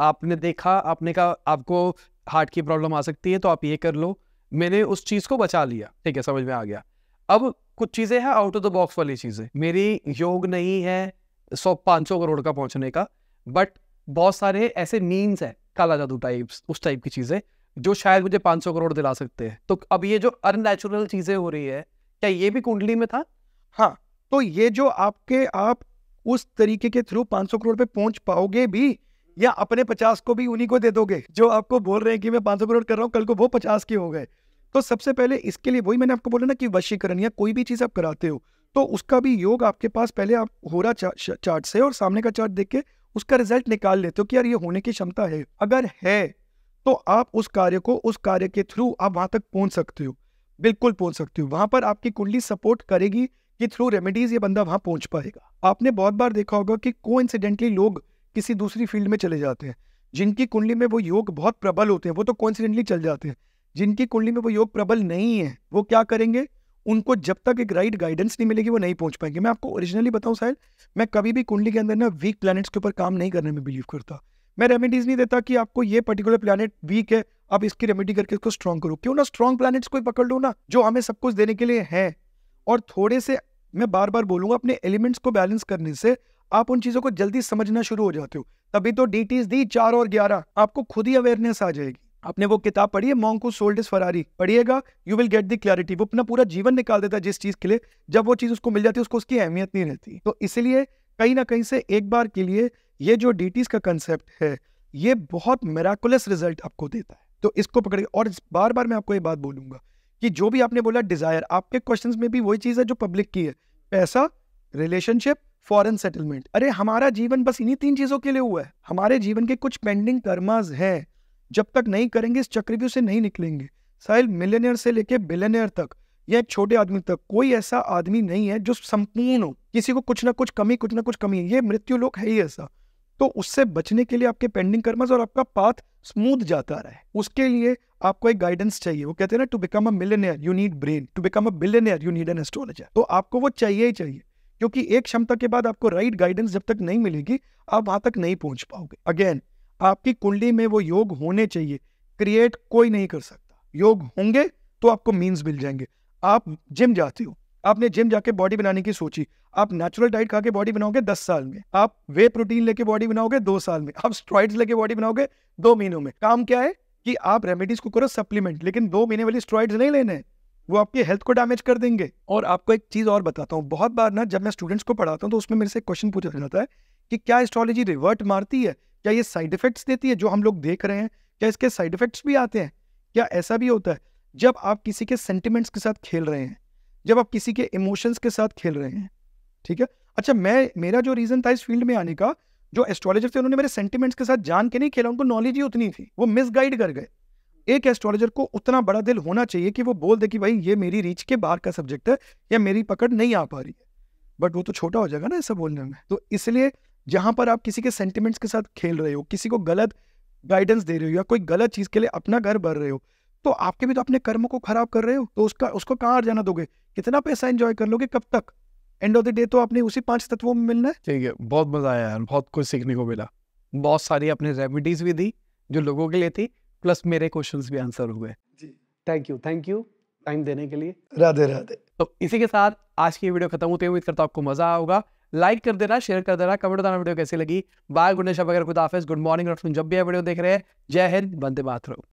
आपने देखा आपने कहा आपको हार्ट की प्रॉब्लम आ सकती है तो आप ये कर लो मैंने उस चीज़ को बचा लिया ठीक है समझ में आ गया अब कुछ चीज़ें हैं आउट ऑफ द बॉक्स वाली चीज़ें मेरी योग नहीं है सौ पाँच सौ करोड़ का पहुंचने का बट बहुत सारे ऐसे मीन्स हैं काला जादू टाइप्स उस टाइप की चीज़ें जो शायद मुझे पाँच सौ करोड़ दिला सकते हैं तो अब ये जो अननेचुरल चीज़ें हो रही है क्या ये भी कुंडली में था हाँ तो ये जो आपके आप उस तरीके के थ्रू 500 करोड़ पे पहुंच पाओगे भी या अपने 50 को भी उन्हीं को दे दोगे जो आपको बोल रहे हैं कि मैं 500 करोड़ कर रहा हूँ कल को वो 50 के हो गए तो सबसे पहले इसके लिए वही मैंने आपको बोला ना कि वशीकरण या कोई भी चीज़ आप कराते हो तो उसका भी योग आपके पास पहले आप हो रहा चा, चार्ट से और सामने का चार्ट देख के उसका रिजल्ट निकाल लेते हो कि यार ये होने की क्षमता है अगर है तो आप उस कार्य को उस कार्य के थ्रू आप वहां तक पहुंच सकते हो बिल्कुल पहुंच सकते हो वहां पर आपकी कुंडली सपोर्ट करेगी कि थ्रू रेमेडीज ये बंदा वहां पहुंच पाएगा आपने बहुत बार देखा होगा कि को लोग किसी दूसरी फील्ड में चले जाते हैं जिनकी कुंडली में वो योग बहुत प्रबल होते हैं वो तो कॉन्सिडेंटली चल जाते हैं जिनकी कुंडली में वो योग प्रबल नहीं है वो क्या करेंगे उनको जब तक एक राइट गाइडेंस नहीं मिलेगी वो नहीं पहुंच पाएंगे मैं आपको ओरिजिनली बताऊं शायद मैं कभी भी कुंडली के अंदर ना वीक प्लैनेट्स के ऊपर काम नहीं करने में बिलीव करता मैं रेमेडीज नहीं देता कि आपको ये पर्टिकुलर प्लानट वीक है आप इसकी रेमेडी करके इसको स्ट्रॉन्ग करो क्यों ना स्ट्रॉन्ग प्लानट्स को पकड़ लो ना जो हमें सब कुछ देने के लिए है और थोड़े से मैं बार बार बोलूंगा अपने एलिमेंट्स को बैलेंस करने से आप उन चीज़ों को जल्दी समझना शुरू हो जाते हो तभी तो डी टीज दी चार और ग्यारह आपको खुद ही अवेयरनेस आ जाएगी आपने वो किताब पढ़ी है मॉन्ग सोल्ड इज फरारी पढ़िएगा you will get the clarity वो अपना पूरा जीवन निकाल देता है जिस चीज़ के लिए जब वो चीज़ उसको मिल जाती है उसको उसकी अहमियत नहीं रहती तो इसलिए कहीं ना कहीं से एक बार के लिए ये जो डी टीज का कंसेप्ट है ये बहुत मेराकुलस रिजल्ट आपको देता है तो इसको पकड़िए और बार बार मैं आपको ये बात बोलूंगा कि जो भी आपने बोला डिजायर आपके क्वेश्चंस में भी वही चीज है जो पब्लिक की है पैसा रिलेशनशिप फॉरेन सेटलमेंट अरे हमारा जीवन बस इन्हीं तीन चीजों के लिए हुआ है हमारे जीवन के कुछ पेंडिंग कर्माज है जब तक नहीं करेंगे इस चक्रव्यूह से नहीं निकलेंगे साहिल मिलेनियर से लेके बिलेनियर तक या एक छोटे आदमी तक कोई ऐसा आदमी नहीं है जो संपूर्ण हो किसी को कुछ ना कुछ कमी कुछ ना कुछ कमी है ये मृत्यु लोक है ही ऐसा तो उससे बचने के लिए आपके पेंडिंग कर्मज और आपका पाथ स्मूथ जाता रहे उसके लिए आपको एक गाइडेंस चाहिए वो कहते हैं ना to become a millionaire you need brain to become a billionaire you need an astrologer तो आपको वो चाहिए ही चाहिए क्योंकि एक क्षमता के बाद आपको राइट गाइडेंस जब तक नहीं मिलेगी आप वहां तक नहीं पहुंच पाओगे अगेन आपकी कुंडली में वो योग होने चाहिए क्रिएट कोई नहीं कर सकता योग होंगे तो आपको मीन्स मिल जाएंगे आप जिम जाते हो आपने जिम जाके बॉडी बनाने की सोची आप नेचुरल डाइट खा के बॉडी बनाओगे दस साल में आप वे प्रोटीन लेके बॉडी बनाओगे दो साल में आप स्ट्रॉइड लेके बॉडी बनाओगे दो महीनों में काम क्या है कि आप रेमेडीज को करो सप्लीमेंट लेकिन दो महीने वाली स्ट्रॉइड नहीं लेने वो आपकी हेल्थ को डैमेज कर देंगे और आपको एक चीज़ और बताता हूँ बहुत बार ना जब मैं स्टूडेंट्स को पढ़ाता हूँ तो उसमें मेरे से क्वेश्चन पूछा जाता है कि क्या एस्ट्रोलॉजी रिवर्ट मारती है क्या ये साइड इफेक्ट्स देती है जो हम लोग देख रहे हैं क्या इसके साइड इफेक्ट्स भी आते हैं क्या ऐसा भी होता है जब आप किसी के सेंटिमेंट्स के साथ खेल रहे हैं जब आप किसी के इमोशंस के साथ खेल रहे हैं ठीक है अच्छा मैं मेरा जो रीज़न था इस फील्ड में आने का जो एस्ट्रोलॉजर थे उन्होंने मेरे सेंटिमेंट्स के साथ जान के नहीं खेला उनको नॉलेज ही उतनी थी वो मिसगाइड कर गए एक एस्ट्रोलॉजर को उतना बड़ा दिल होना चाहिए कि वो बोल दे कि भाई ये मेरी रीच के बाहर का सब्जेक्ट है या मेरी पकड़ नहीं आ पा रही है बट वो तो छोटा हो जाएगा ना ऐसा बोलने में तो इसलिए जहां पर आप किसी के सेंटिमेंट्स के साथ खेल रहे हो किसी को गलत गाइडेंस दे रहे हो या कोई गलत चीज़ के लिए अपना घर भर रहे हो तो आपके भी तो अपने कर्म को खराब कर रहे हो तो उसका उसको कहाँ जाना दोगे कितना पैसा एंजॉय कर लोगे कब तक एंड ऑफ द डे तो आपने उसी पांच तत्वों में मिलना है ठीक है बहुत मजा आया यार बहुत कुछ सीखने को मिला बहुत सारी अपने रेमेडीज भी दी जो लोगों के लिए थी प्लस मेरे क्वेश्चंस भी आंसर हुए जी thank you thank you time देने के लिए राधे राधे तो इसी के साथ आज की वीडियो खत्म होती है उम्मीद करता तो हूँ आपको मजा आएगा लाइक कर देना शेयर कर देना कमेंट बताना वीडियो कैसी लगी बाय गुड नशा बगैर खुद हाफिज गुड मॉर्निंग जब भी आप वीडियो देख रहे हैं जय हिंद बंदे मातरम